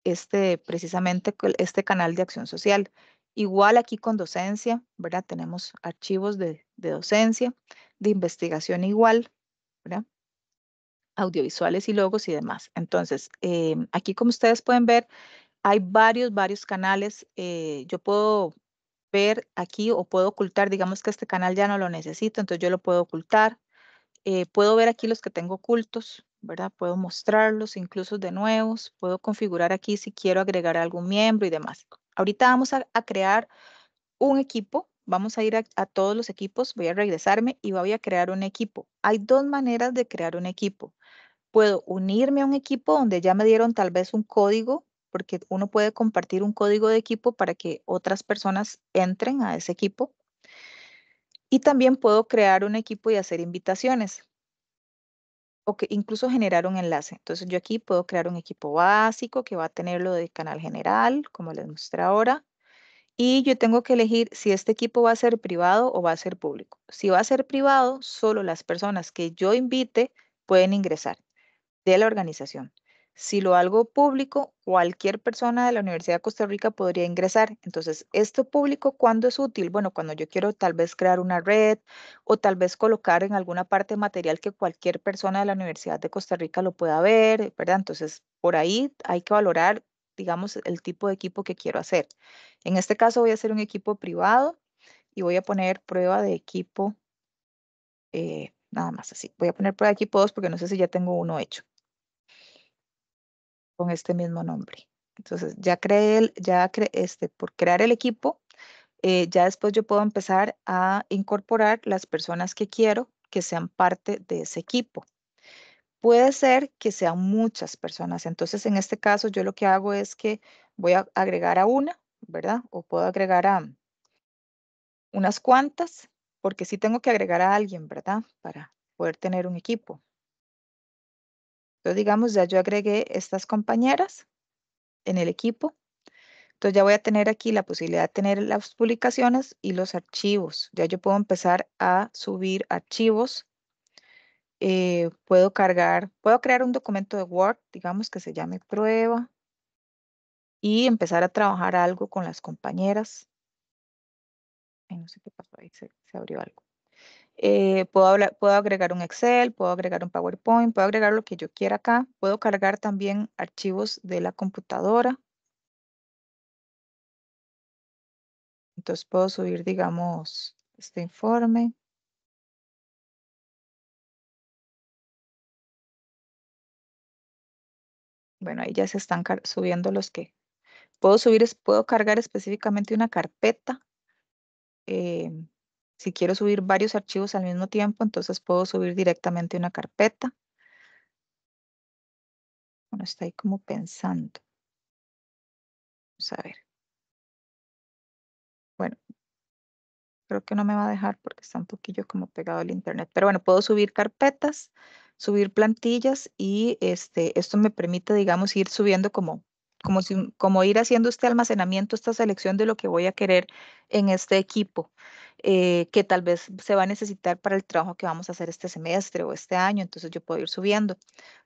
este precisamente este canal de acción social. Igual aquí con docencia, ¿verdad? Tenemos archivos de docencia, de investigación igual, ¿verdad? audiovisuales y logos y demás. Entonces, eh, aquí como ustedes pueden ver, hay varios, varios canales. Eh, yo puedo ver aquí o puedo ocultar, digamos que este canal ya no lo necesito, entonces yo lo puedo ocultar. Eh, puedo ver aquí los que tengo ocultos, ¿verdad? Puedo mostrarlos, incluso de nuevos. Puedo configurar aquí si quiero agregar algún miembro y demás. Ahorita vamos a crear un equipo Vamos a ir a, todos los equipos, voy a regresarme y voy a crear un equipo. Hay dos maneras de crear un equipo. Puedo unirme a un equipo donde ya me dieron tal vez un código, porque uno puede compartir un código de equipo para que otras personas entren a ese equipo. Y también puedo crear un equipo y hacer invitaciones o que incluso generar un enlace. Entonces yo aquí puedo crear un equipo básico que va a tener lo de canal general, como les mostré ahora. Y yo tengo que elegir si este equipo va a ser privado o va a ser público. Si va a ser privado, solo las personas que yo invite pueden ingresar de la organización. Si lo hago público, cualquier persona de la Universidad de Costa Rica podría ingresar. Entonces, ¿esto público cuándo es útil? Bueno, cuando yo quiero tal vez crear una red o tal vez colocar en alguna parte material que cualquier persona de la Universidad de Costa Rica lo pueda ver, ¿verdad? Entonces, por ahí hay que valorar digamos, el tipo de equipo que quiero hacer. En este caso voy a hacer un equipo privado y voy a poner prueba de equipo, eh, nada más así. Voy a poner prueba de equipo 2 porque no sé si ya tengo uno hecho con este mismo nombre. Entonces ya creé, el, ya creé este, por crear el equipo, eh, ya después yo puedo empezar a incorporar las personas que quiero que sean parte de ese equipo. Puede ser que sean muchas personas. Entonces, en este caso, yo lo que hago es que voy a agregar a una, ¿verdad? O puedo agregar a unas cuantas, porque sí tengo que agregar a alguien, ¿verdad? Para poder tener un equipo. Entonces, digamos, ya yo agregué estas compañeras en el equipo. Entonces ya voy a tener aquí la posibilidad de tener las publicaciones y los archivos. Ya yo puedo empezar a subir archivos eh, puedo cargar, puedo crear un documento de Word, digamos que se llame prueba, y empezar a trabajar algo con las compañeras. no sé qué pasó ahí, se, se abrió algo. Eh, puedo, puedo agregar un Excel, puedo agregar un PowerPoint, puedo agregar lo que yo quiera acá. Puedo cargar también archivos de la computadora. Entonces puedo subir, digamos, este informe. Bueno, ahí ya se están subiendo los que puedo subir, puedo cargar específicamente una carpeta. Em, si quiero subir varios archivos al mismo tiempo, entonces puedo subir directamente una carpeta. Bueno, está ahí como pensando. Vamos a ver. Bueno, creo que no me va a dejar porque está un poquillo como pegado al internet. Pero bueno, puedo subir carpetas, subir plantillas y este, esto me permite, digamos, ir subiendo como, como, si, como ir haciendo este almacenamiento, esta selección de lo que voy a querer en este equipo, eh, que tal vez se va a necesitar para el trabajo que vamos a hacer este semestre o este año, entonces yo puedo ir subiendo.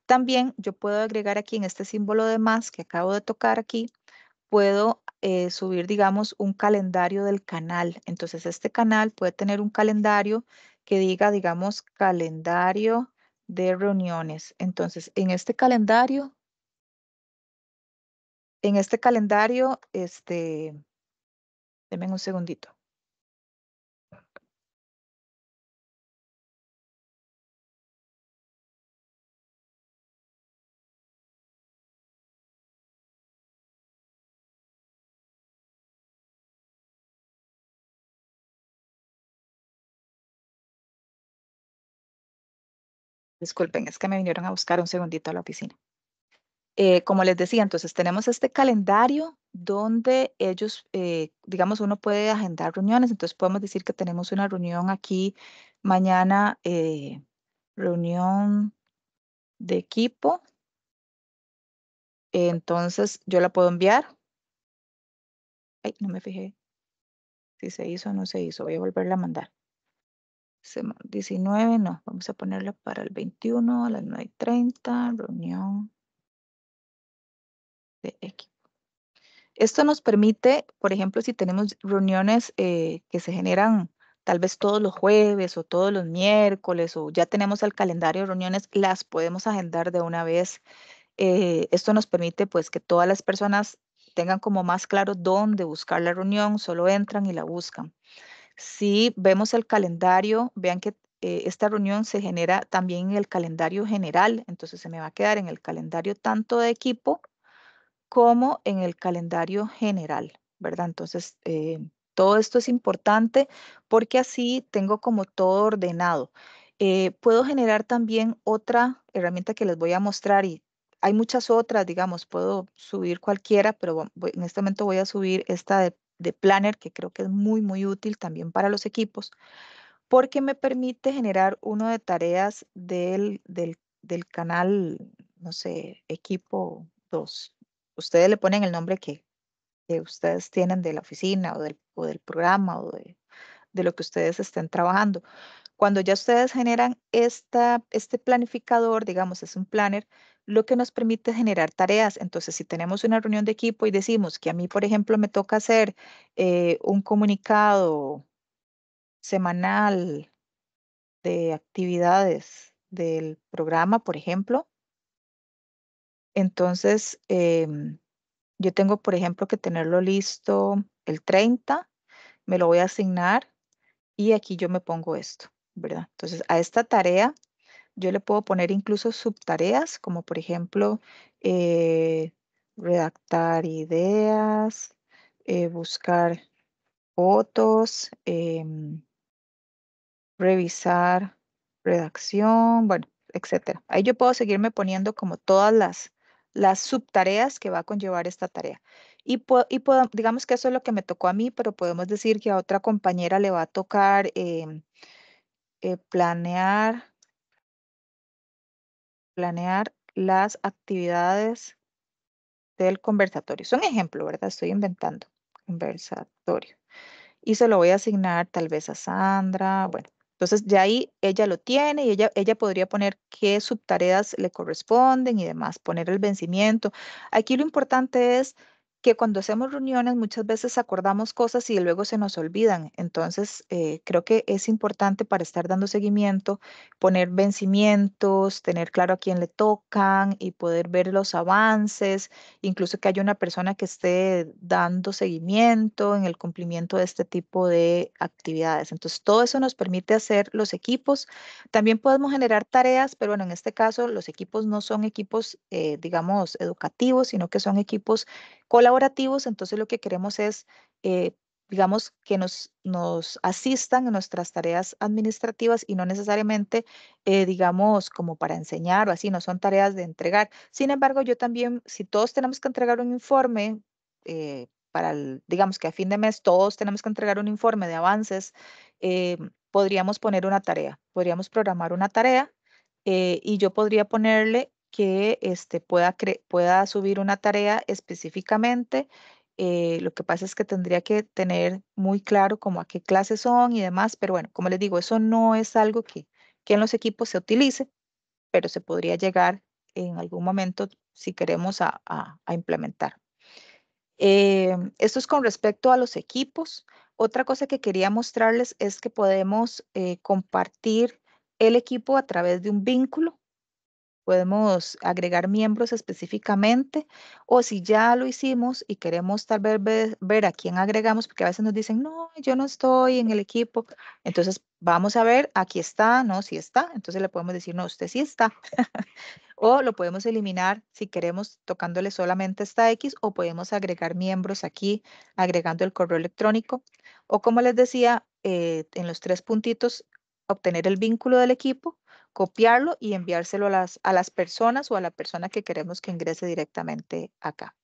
También yo puedo agregar aquí en este símbolo de más que acabo de tocar aquí, puedo eh, subir, digamos, un calendario del canal. Entonces, este canal puede tener un calendario que diga, digamos, calendario de reuniones. Entonces, en este calendario, en este calendario, este, denme un segundito. Disculpen, es que me vinieron a buscar un segundito a la oficina. Eh, como les decía, entonces tenemos este calendario donde ellos, eh, digamos, uno puede agendar reuniones, entonces podemos decir que tenemos una reunión aquí mañana, eh, reunión de equipo. Entonces yo la puedo enviar. Ay, no me fijé si se hizo o no se hizo, voy a volverla a mandar. 19, no, vamos a ponerla para el 21 a las 9.30, reunión de equipo. Esto nos permite, por ejemplo, si tenemos reuniones eh, que se generan tal vez todos los jueves o todos los miércoles o ya tenemos el calendario de reuniones, las podemos agendar de una vez. Eh, esto nos permite pues que todas las personas tengan como más claro dónde buscar la reunión, solo entran y la buscan. Si vemos el calendario, vean que eh, esta reunión se genera también en el calendario general, entonces se me va a quedar en el calendario tanto de equipo como en el calendario general, ¿verdad? Entonces, eh, todo esto es importante porque así tengo como todo ordenado. Eh, puedo generar también otra herramienta que les voy a mostrar y hay muchas otras, digamos, puedo subir cualquiera, pero en este momento voy a subir esta de de Planner, que creo que es muy, muy útil también para los equipos, porque me permite generar uno de tareas del, del, canal, no sé, equipo 2. Ustedes le ponen el nombre que, ustedes tienen de la oficina o del, programa o de, de lo que ustedes estén trabajando. Cuando ya ustedes generan esta, este planificador, digamos, es un planner, lo que nos permite generar tareas. Entonces, si tenemos una reunión de equipo y decimos que a mí, por ejemplo, me toca hacer eh, un comunicado semanal de actividades del programa, por ejemplo, entonces em, yo tengo, por ejemplo, que tenerlo listo el 30, me lo voy a asignar y aquí yo me pongo esto, ¿verdad? Entonces, a esta tarea yo le puedo poner incluso subtareas, como por ejemplo eh, redactar ideas, eh, buscar fotos, em, revisar redacción, bueno, etcétera. Ahí yo puedo seguirme poniendo como todas las, las subtareas que va a conllevar esta tarea. Y, digamos que eso es lo que me tocó a mí, pero podemos decir que a otra compañera le va a tocar em, eh, planear planear las actividades del conversatorio. Son ejemplo, ¿verdad? Estoy inventando conversatorio. Y se lo voy a asignar tal vez a Sandra. Bueno, entonces ya ahí ella lo tiene y ella, ella podría poner qué subtareas le corresponden y demás, poner el vencimiento. Aquí lo importante es que cuando hacemos reuniones muchas veces acordamos cosas y luego se nos olvidan. Entonces, eh, creo que es importante para estar dando seguimiento, poner vencimientos, tener claro a quién le tocan y poder ver los avances, incluso que haya una persona que esté dando seguimiento en el cumplimiento de este tipo de actividades. Entonces, todo eso nos permite hacer los equipos. También podemos generar tareas, pero bueno, en este caso los equipos no son equipos, eh, digamos, educativos, sino que son equipos colaborativos, entonces lo que queremos es, eh, digamos, que nos, nos asistan en nuestras tareas administrativas y no necesariamente, eh, digamos, como para enseñar o así, no son tareas de entregar. Sin embargo, yo también, si todos tenemos que entregar un informe, eh, para digamos que a fin de mes todos tenemos que entregar un informe de avances, podríamos poner una tarea, podríamos programar una tarea y yo podría ponerle que este, pueda, pueda subir una tarea específicamente. Eh, lo que pasa es que tendría que tener muy claro como a qué clases son y demás, pero bueno, como les digo, eso no es algo que, que en los equipos se utilice, pero se podría llegar en algún momento si queremos a, implementar. Em, esto es con respecto a los equipos. Otra cosa que quería mostrarles es que podemos eh, compartir el equipo a través de un vínculo podemos agregar miembros específicamente o si ya lo hicimos y queremos tal vez ver, a quién agregamos, porque a veces nos dicen, no, yo no estoy en el equipo. Entonces vamos a ver, aquí está, no, si está. Entonces le podemos decir, no, usted sí está. o lo podemos eliminar si queremos tocándole solamente esta X o podemos agregar miembros aquí agregando el correo electrónico. O como les decía, eh, en los tres puntitos, obtener el vínculo del equipo copiarlo y enviárselo a las, a las personas o a la persona que queremos que ingrese directamente acá.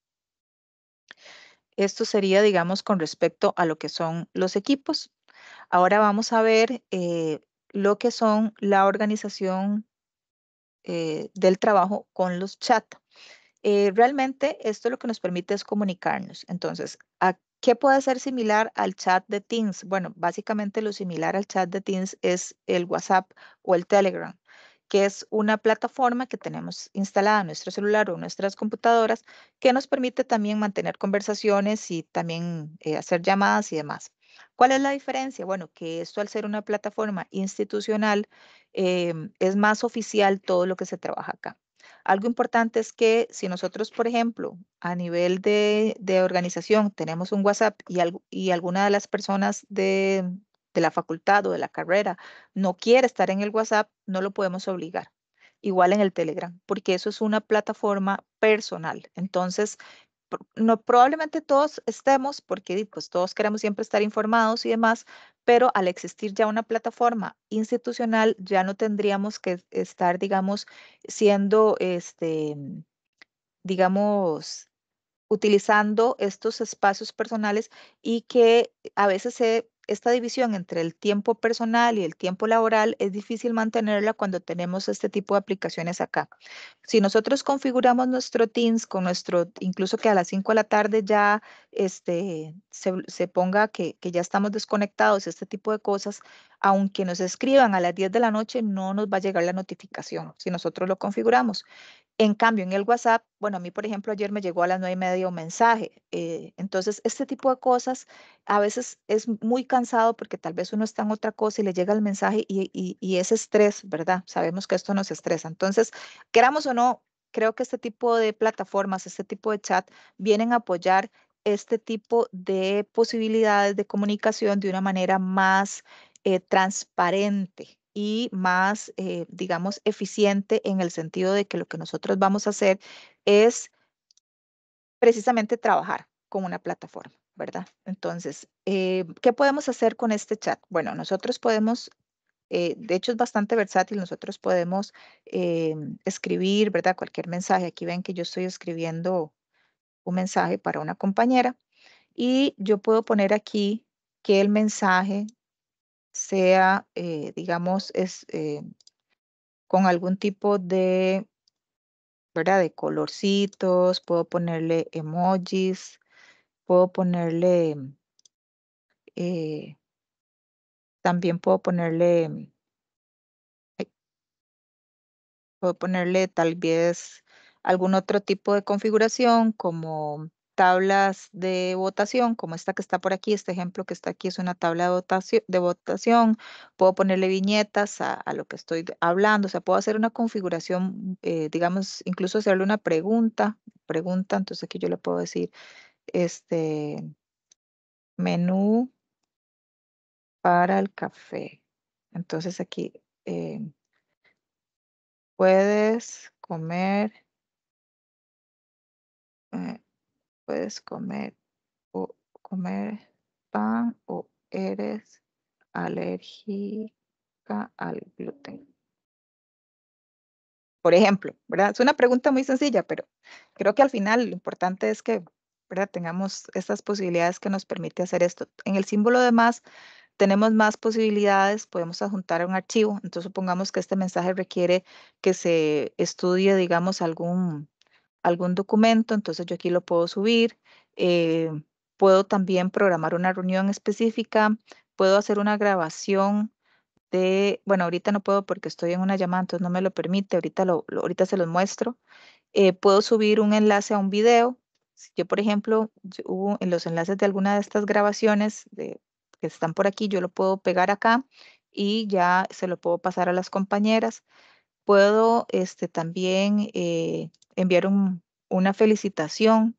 Esto sería, digamos, con respecto a lo que son los equipos. Ahora vamos a ver eh, lo que son la organización eh, del trabajo con los chats. Eh, realmente esto lo que nos permite es comunicarnos. Entonces, ¿a ¿qué puede ser similar al chat de Teams? Bueno, básicamente lo similar al chat de Teams es el WhatsApp o el Telegram que es una plataforma que tenemos instalada en nuestro celular o nuestras computadoras que nos permite también mantener conversaciones y también eh, hacer llamadas y demás. ¿Cuál es la diferencia? Bueno, que esto al ser una plataforma institucional em, es más oficial todo lo que se trabaja acá. Algo importante es que si nosotros, por ejemplo, a nivel de, organización tenemos un WhatsApp y, y alguna de las personas de, de la facultad o de la carrera no quiere estar en el WhatsApp, no lo podemos obligar. Igual en el Telegram, porque eso es una plataforma personal. Entonces, no, probablemente todos estemos, porque pues todos queremos siempre estar informados y demás, pero al existir ya una plataforma institucional, ya no tendríamos que estar, digamos, siendo, este, digamos, utilizando estos espacios personales y que a veces se esta división entre el tiempo personal y el tiempo laboral es difícil mantenerla cuando tenemos este tipo de aplicaciones acá. Si nosotros configuramos nuestro Teams con nuestro, incluso que a las 5 de la tarde ya este, se, ponga que, que, ya estamos desconectados, este tipo de cosas, aunque nos escriban a las 10 de la noche, no nos va a llegar la notificación si nosotros lo configuramos. En cambio, en el WhatsApp bueno, a mí, por ejemplo, ayer me llegó a las nueve y media un mensaje. Eh, entonces, este tipo de cosas a veces es muy cansado porque tal vez uno está en otra cosa y le llega el mensaje y, es estrés, ¿verdad? Sabemos que esto nos estresa. Entonces, queramos o no, creo que este tipo de plataformas, este tipo de chat, vienen a apoyar este tipo de posibilidades de comunicación de una manera más eh, transparente, y más, eh, digamos, eficiente en el sentido de que lo que nosotros vamos a hacer es precisamente trabajar con una plataforma, ¿verdad? Entonces, eh, ¿qué podemos hacer con este chat? Bueno, nosotros podemos, eh, de hecho es bastante versátil, nosotros podemos escribir, ¿verdad? Cualquier mensaje. Aquí ven que yo estoy escribiendo un mensaje para una compañera y yo puedo poner aquí que el mensaje sea, eh, digamos, es eh, con algún tipo de, ¿verdad? De colorcitos, puedo ponerle emojis, puedo ponerle, eh, también puedo ponerle, mm, puedo ponerle tal vez algún otro tipo de configuración como tablas de votación, como esta que está por aquí, este ejemplo que está aquí es una tabla de votación, puedo ponerle viñetas a, lo que estoy hablando, o sea, puedo hacer una configuración, eh, digamos, incluso hacerle una pregunta, pregunta, entonces aquí yo le puedo decir, este, menú para el café. Entonces aquí eh, puedes comer eh, puedes comer o comer pan o eres alérgica al gluten? Por ejemplo, ¿verdad? Es una pregunta muy sencilla, pero creo que al final lo importante es que ¿verdad? tengamos estas posibilidades que nos permite hacer esto. En el símbolo de más tenemos más posibilidades, podemos adjuntar un archivo. Entonces supongamos que este mensaje requiere que se estudie, digamos, algún algún documento, entonces yo aquí lo puedo subir. Eh, puedo también programar una reunión específica, puedo hacer una grabación de, bueno, ahorita no puedo porque estoy en una llamada, entonces no me lo permite, ahorita, ahorita se los muestro. Eh, puedo subir un enlace a un video. Si yo, por ejemplo, en los enlaces de alguna de estas grabaciones que están por aquí, yo lo puedo pegar acá y ya se lo puedo pasar a las compañeras. Puedo este, también eh, enviar una felicitación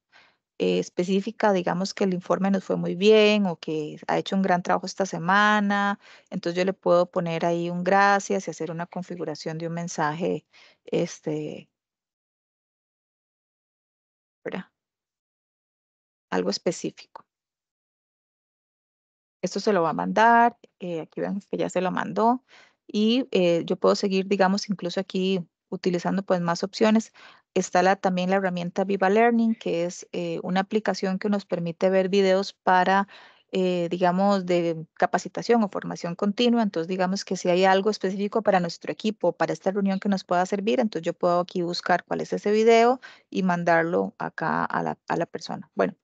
eh, específica, digamos que el informe nos fue muy bien o que ha hecho un gran trabajo esta semana, entonces yo le puedo poner ahí un gracias y hacer una configuración de un mensaje, este, algo específico. Esto se lo va a mandar, eh, aquí ven que ya se lo mandó y eh, yo puedo seguir, digamos, incluso aquí utilizando pues más opciones. Está también la herramienta Viva Learning, que es eh, una aplicación que nos permite ver videos para, eh, digamos, de capacitación o formación continua. Entonces, digamos que si hay algo específico para nuestro equipo, para esta reunión que nos pueda servir, entonces yo puedo aquí buscar cuál es ese video y mandarlo acá a la, a la persona. Bueno.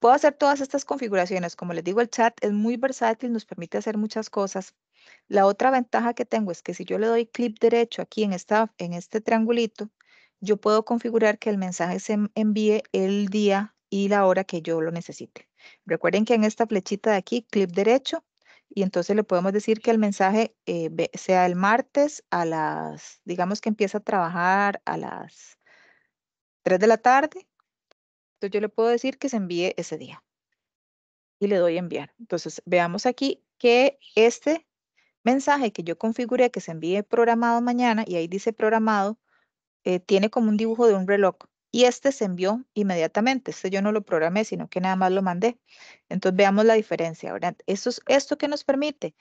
Puedo hacer todas estas configuraciones. Como les digo, el chat es muy versátil, nos permite hacer muchas cosas. La otra ventaja que tengo es que si yo le doy clic derecho aquí en, esta, en este triangulito, yo puedo configurar que el mensaje se envíe el día y la hora que yo lo necesite. Recuerden que en esta flechita de aquí, clic derecho, y entonces le podemos decir que el mensaje eh, sea el martes a las, digamos que empieza a trabajar a las 3 de la tarde. Entonces yo le puedo decir que se envíe ese día. Y le doy enviar. Entonces veamos aquí que este mensaje que yo configuré que se envíe programado mañana, y ahí dice programado, eh, tiene como un dibujo de un reloj y este se envió inmediatamente. Este yo no lo programé, sino que nada más lo mandé. Entonces veamos la diferencia, Esto, esto que nos permite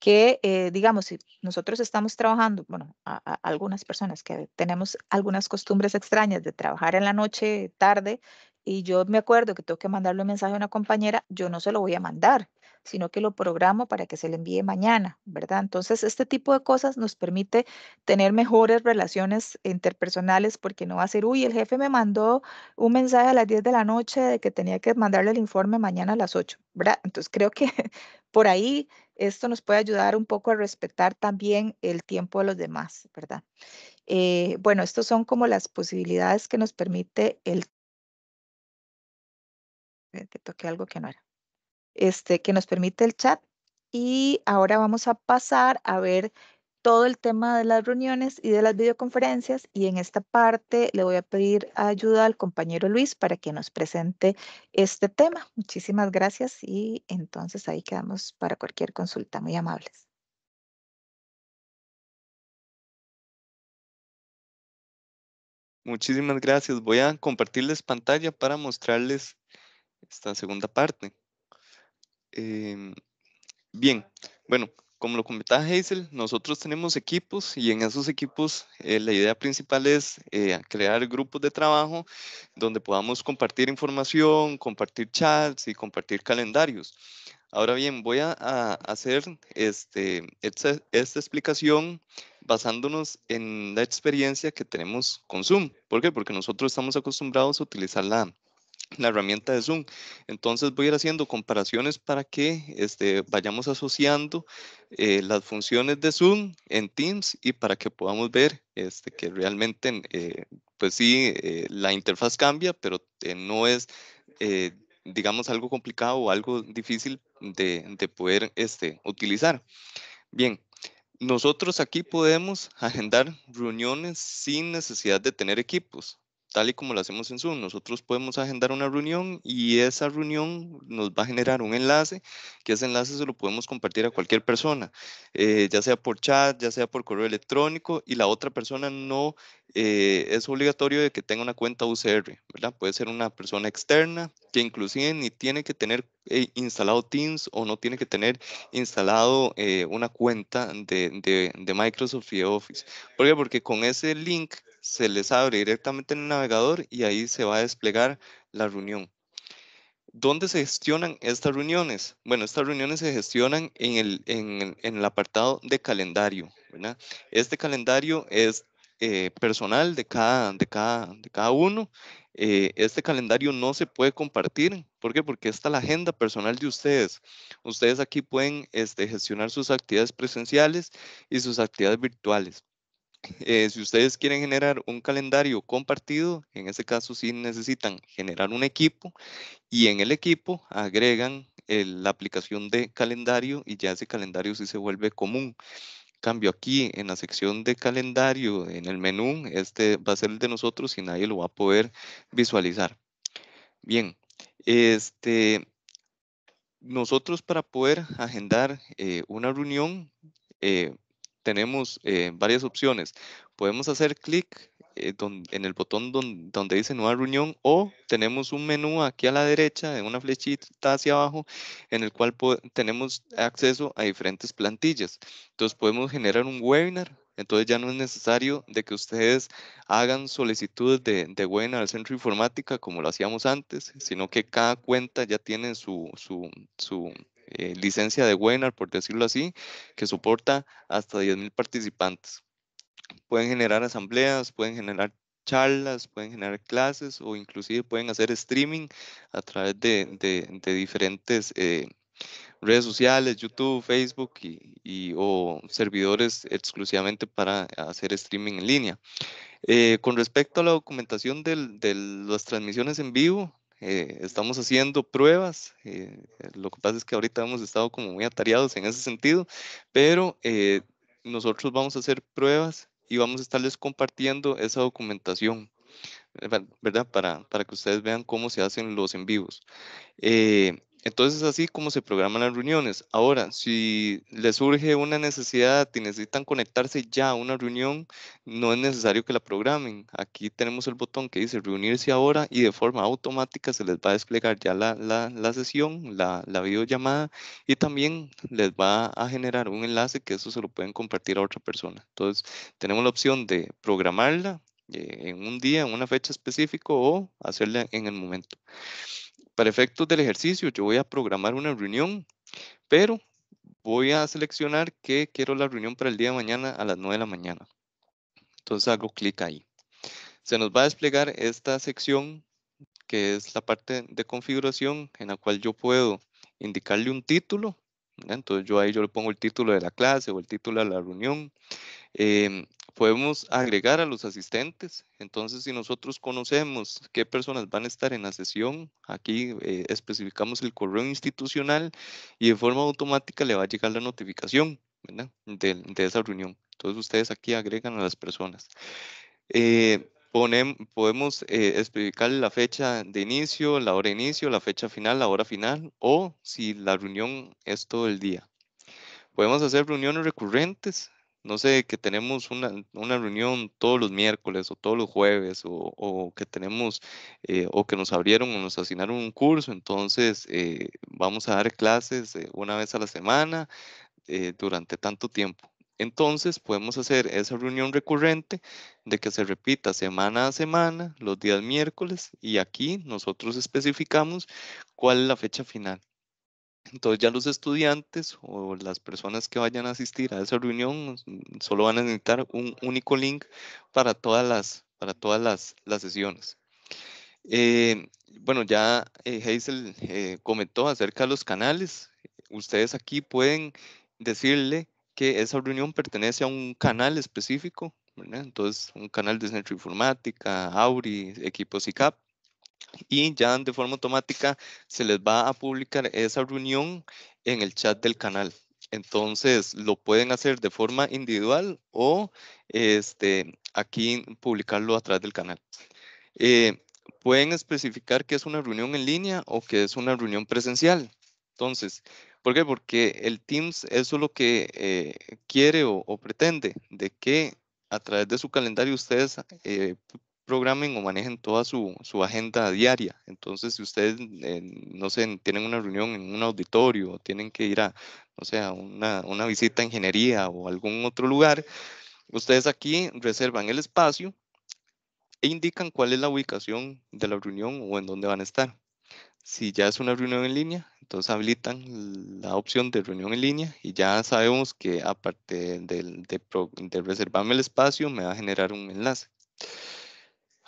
que, eh, digamos, si nosotros estamos trabajando, bueno, algunas personas que tenemos algunas costumbres extrañas de trabajar en la noche, tarde, y yo me acuerdo que tengo que mandarle un mensaje a una compañera, yo no se lo voy a mandar sino que lo programo para que se le envíe mañana, ¿verdad? Entonces, este tipo de cosas nos permite tener mejores relaciones interpersonales porque no va a ser, uy, el jefe me mandó un mensaje a las 10 de la noche de que tenía que mandarle el informe mañana a las 8, ¿verdad? Entonces, creo que por ahí esto nos puede ayudar un poco a respetar también el tiempo de los demás, ¿verdad? Eh, bueno, estas son como las posibilidades que nos permite el... Eh, te toqué algo que no era este, que nos permite el chat. Y ahora vamos a pasar a ver todo el tema de las reuniones y de las videoconferencias y en esta parte le voy a pedir ayuda al compañero Luis para que nos presente este tema. Muchísimas gracias y entonces ahí quedamos para cualquier consulta. Muy amables. Muchísimas gracias. Voy a compartirles pantalla para mostrarles esta segunda parte. Em, bien, bueno, como lo comentaba Hazel, nosotros tenemos equipos y en esos equipos eh, la idea principal es eh, crear grupos de trabajo donde podamos compartir información, compartir chats y compartir calendarios. Ahora bien, voy a, hacer este, esta, esta, explicación basándonos en la experiencia que tenemos con Zoom. ¿Por qué? Porque nosotros estamos acostumbrados a utilizar la, la herramienta de Zoom. Entonces voy a ir haciendo comparaciones para que este, vayamos asociando eh, las funciones de Zoom en Teams y para que podamos ver este, que realmente, eh, pues sí, eh, la interfaz cambia, pero no es, digamos, algo complicado o algo difícil de, de poder este, utilizar. Bien, nosotros aquí podemos agendar reuniones sin necesidad de tener equipos tal y como lo hacemos en Zoom. Nosotros podemos agendar una reunión y esa reunión nos va a generar un enlace, que ese enlace se lo podemos compartir a cualquier persona, eh, ya sea por chat, ya sea por correo electrónico, y la otra persona no eh, es obligatorio de que tenga una cuenta UCR, ¿verdad? Puede ser una persona externa que inclusive ni tiene que tener eh, instalado Teams o no tiene que tener instalado una cuenta de, de, de Microsoft y Office. ¿Por qué? Porque con ese link se les abre directamente en el navegador y ahí se va a desplegar la reunión. ¿Dónde se gestionan estas reuniones? Bueno, estas reuniones se gestionan en el, apartado de calendario. Este calendario es eh, personal de cada, de cada, de cada uno. Eh, este calendario no se puede compartir. ¿Por qué? Porque está la agenda personal de ustedes. Ustedes aquí pueden este, gestionar sus actividades presenciales y sus actividades virtuales. Eh, si ustedes quieren generar un calendario compartido, en este caso sí necesitan generar un equipo y en el equipo agregan la aplicación de calendario y ya ese calendario sí se vuelve común. Cambio aquí en la sección de calendario, en el menú, este va a ser el de nosotros y nadie lo va a poder visualizar. Bien, este, nosotros para poder agendar eh, una reunión, eh, tenemos eh, varias opciones. Podemos hacer clic eh, en el botón donde dice nueva reunión o tenemos un menú aquí a la derecha de una flechita hacia abajo en el cual tenemos acceso a diferentes plantillas. Entonces podemos generar un webinar. Entonces ya no es necesario de que ustedes hagan solicitudes de, webinar al centro informática como lo hacíamos antes, sino que cada cuenta ya tiene su, su, su eh, licencia de webinar, por decirlo así, que soporta hasta 10.000 participantes. Pueden generar asambleas, pueden generar charlas, pueden generar clases o inclusive pueden hacer streaming a través de, diferentes eh, redes sociales, YouTube, Facebook y, o servidores exclusivamente para hacer streaming en línea. Eh, con respecto a la documentación de las transmisiones en vivo, eh, estamos haciendo pruebas, eh, lo que pasa es que ahorita hemos estado como muy atareados en ese sentido, pero eh, nosotros vamos a hacer pruebas y vamos a estarles compartiendo esa documentación, ¿verdad? Para, para que ustedes vean cómo se hacen los en vivos. Entonces, así como se programan las reuniones. Ahora, si les surge una necesidad y necesitan conectarse ya a una reunión, no es necesario que la programen. Aquí tenemos el botón que dice reunirse ahora y de forma automática se les va a desplegar ya la, sesión, la, videollamada y también les va a generar un enlace que eso se lo pueden compartir a otra persona. Entonces, tenemos la opción de programarla eh, en un día, en una fecha específica o hacerla en el momento. Para efectos del ejercicio, yo voy a programar una reunión, pero voy a seleccionar que quiero la reunión para el día de mañana a las 9 de la mañana. Entonces hago clic ahí. Se nos va a desplegar esta sección que es la parte de configuración en la cual yo puedo indicarle un título. Entonces yo ahí yo le pongo el título de la clase o el título de la reunión. Eh, podemos agregar a los asistentes. Entonces, si nosotros conocemos qué personas van a estar en la sesión, aquí eh, especificamos el correo institucional y de forma automática le va a llegar la notificación de, esa reunión. Entonces, ustedes aquí agregan a las personas. Eh, podemos eh, especificar la fecha de inicio, la hora de inicio, la fecha final, la hora final o si la reunión es todo el día. Podemos hacer reuniones recurrentes, no sé, que tenemos una, reunión todos los miércoles o todos los jueves o, que tenemos eh, o que nos abrieron o nos asignaron un curso, entonces eh, vamos a dar clases eh, una vez a la semana durante tanto tiempo. Entonces podemos hacer esa reunión recurrente de que se repita semana a semana, los días miércoles, y aquí nosotros especificamos cuál es la fecha final. Entonces ya los estudiantes o las personas que vayan a asistir a esa reunión mm, solo van a necesitar un único link para todas las, para todas las, sesiones. Eh, bueno, ya eh, Hazel eh, comentó acerca de los canales. Ustedes aquí pueden decirle que esa reunión pertenece a un canal específico, Entonces, un canal de Centro Informática, Auri, equipos ICAP y ya de forma automática se les va a publicar esa reunión en el chat del canal. Entonces lo pueden hacer de forma individual o este, aquí publicarlo a través del canal. Eh, pueden especificar que es una reunión en línea o que es una reunión presencial. Entonces, ¿por qué? Porque el Teams eso es lo que eh, quiere o, pretende, de que a través de su calendario ustedes eh, programen o manejen toda su, su agenda diaria. Entonces, si ustedes, no sé, tienen una reunión en un auditorio, o tienen que ir a, no sé, una, una visita a ingeniería o algún otro lugar, ustedes aquí reservan el espacio e indican cuál es la ubicación de la reunión o en dónde van a estar. Si ya es una reunión en línea, entonces habilitan la opción de reunión en línea y ya sabemos que aparte de, de, de reservarme el espacio, me va a generar un enlace.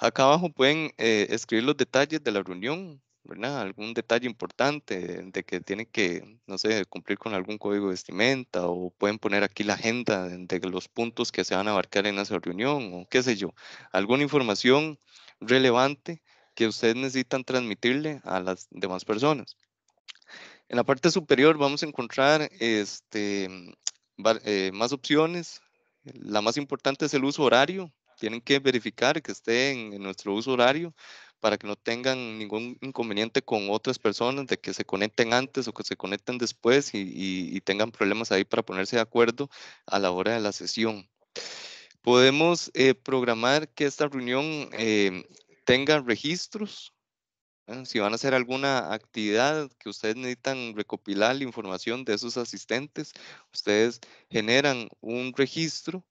Acá abajo pueden eh, escribir los detalles de la reunión, ¿verdad? Algún detalle importante de que tiene que, no sé, cumplir con algún código de vestimenta o pueden poner aquí la agenda de, los puntos que se van a abarcar en esa reunión o qué sé yo. Alguna información relevante que ustedes necesitan transmitirle a las demás personas. En la parte superior vamos a encontrar este, eh, más opciones. La más importante es el uso horario, tienen que verificar que esté en nuestro uso horario para que no tengan ningún inconveniente con otras personas de que se conecten antes o que se conecten después y, tengan problemas ahí para ponerse de acuerdo a la hora de la sesión. Podemos eh, programar que esta reunión eh, tenga registros, ¿eh? si van a hacer alguna actividad que ustedes necesitan recopilar la información de esos asistentes, ustedes generan un registro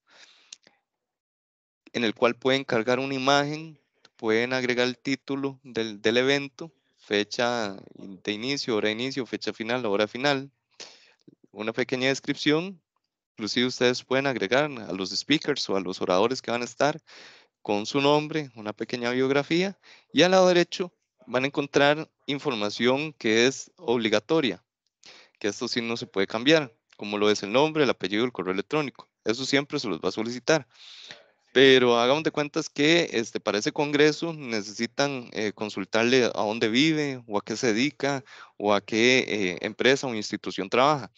en el cual pueden cargar una imagen, pueden agregar el título del, evento, fecha de inicio, hora de inicio, fecha final, hora final, una pequeña descripción. Inclusive ustedes pueden agregar a los speakers o a los oradores que van a estar con su nombre, una pequeña biografía y al lado derecho van a encontrar información que es obligatoria, que esto sí no se puede cambiar, como lo es el nombre, el apellido, el correo electrónico. Eso siempre se los va a solicitar. Pero hagamos de cuentas que este, para ese congreso necesitan eh, consultarle a dónde vive o a qué se dedica o a qué eh, empresa o institución trabaja.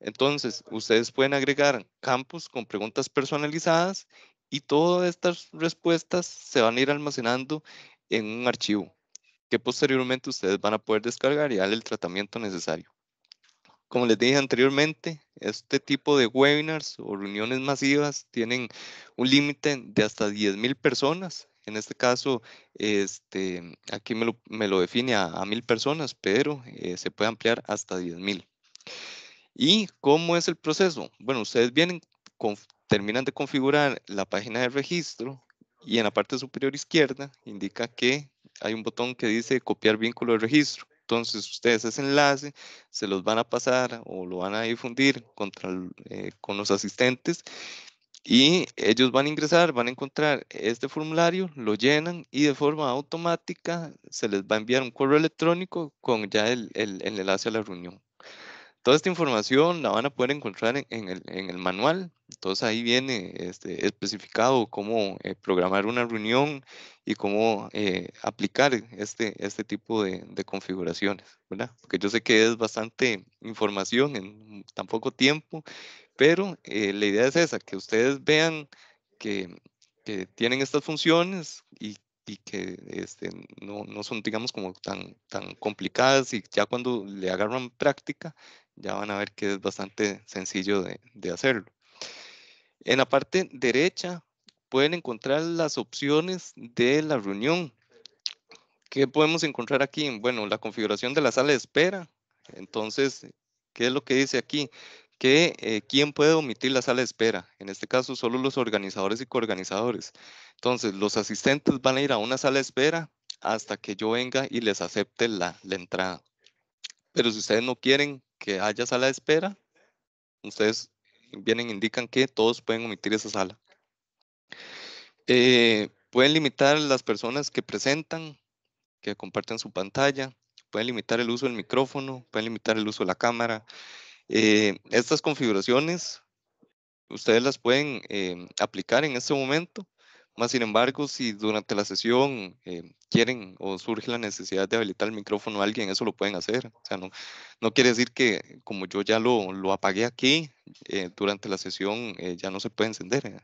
Entonces, ustedes pueden agregar campos con preguntas personalizadas y todas estas respuestas se van a ir almacenando en un archivo que posteriormente ustedes van a poder descargar y darle el tratamiento necesario como les dije anteriormente, este tipo de webinars o reuniones masivas tienen un límite de hasta 10.000 personas. En este caso, este, aquí me lo, define a, 1.000 personas, pero eh, se puede ampliar hasta 10.000. ¿Y cómo es el proceso? Bueno, ustedes vienen, terminan de configurar la página de registro y en la parte superior izquierda indica que hay un botón que dice copiar vínculo de registro. Entonces ustedes ese enlace se los van a pasar o lo van a difundir eh, con los asistentes y ellos van a ingresar, van a encontrar este formulario, lo llenan y de forma automática se les va a enviar un correo electrónico con ya el enlace a la reunión. Toda esta información la van a poder encontrar en, el, en el, manual. Entonces ahí viene este, especificado cómo eh, programar una reunión y cómo eh, aplicar este, este tipo de, configuraciones, ¿verdad? Porque yo sé que es bastante información en tan poco tiempo, pero eh, la idea es esa, que ustedes vean que, que tienen estas funciones y y que este, no, no, son, digamos, como tan, tan complicadas y ya cuando le agarran práctica, ya van a ver que es bastante sencillo de, hacerlo. En la parte derecha pueden encontrar las opciones de la reunión. ¿Qué podemos encontrar aquí? Bueno, la configuración de la sala de espera. Entonces, ¿qué es lo que dice aquí? Que eh, quién puede omitir la sala de espera. En este caso, solo los organizadores y coorganizadores. Entonces, los asistentes van a ir a una sala de espera hasta que yo venga y les acepte la, la entrada. Pero si ustedes no quieren haya ah, sala de espera, ustedes vienen e indican que todos pueden omitir esa sala. Eh, pueden limitar las personas que presentan, que comparten su pantalla, pueden limitar el uso del micrófono, pueden limitar el uso de la cámara. Eh, estas configuraciones ustedes las pueden eh, aplicar en este momento más sin embargo, si durante la sesión eh, quieren o surge la necesidad de habilitar el micrófono a alguien, eso lo pueden hacer. O sea, no, no quiere decir que como yo ya lo, lo apagué aquí, eh, durante la sesión eh, ya no se puede encender.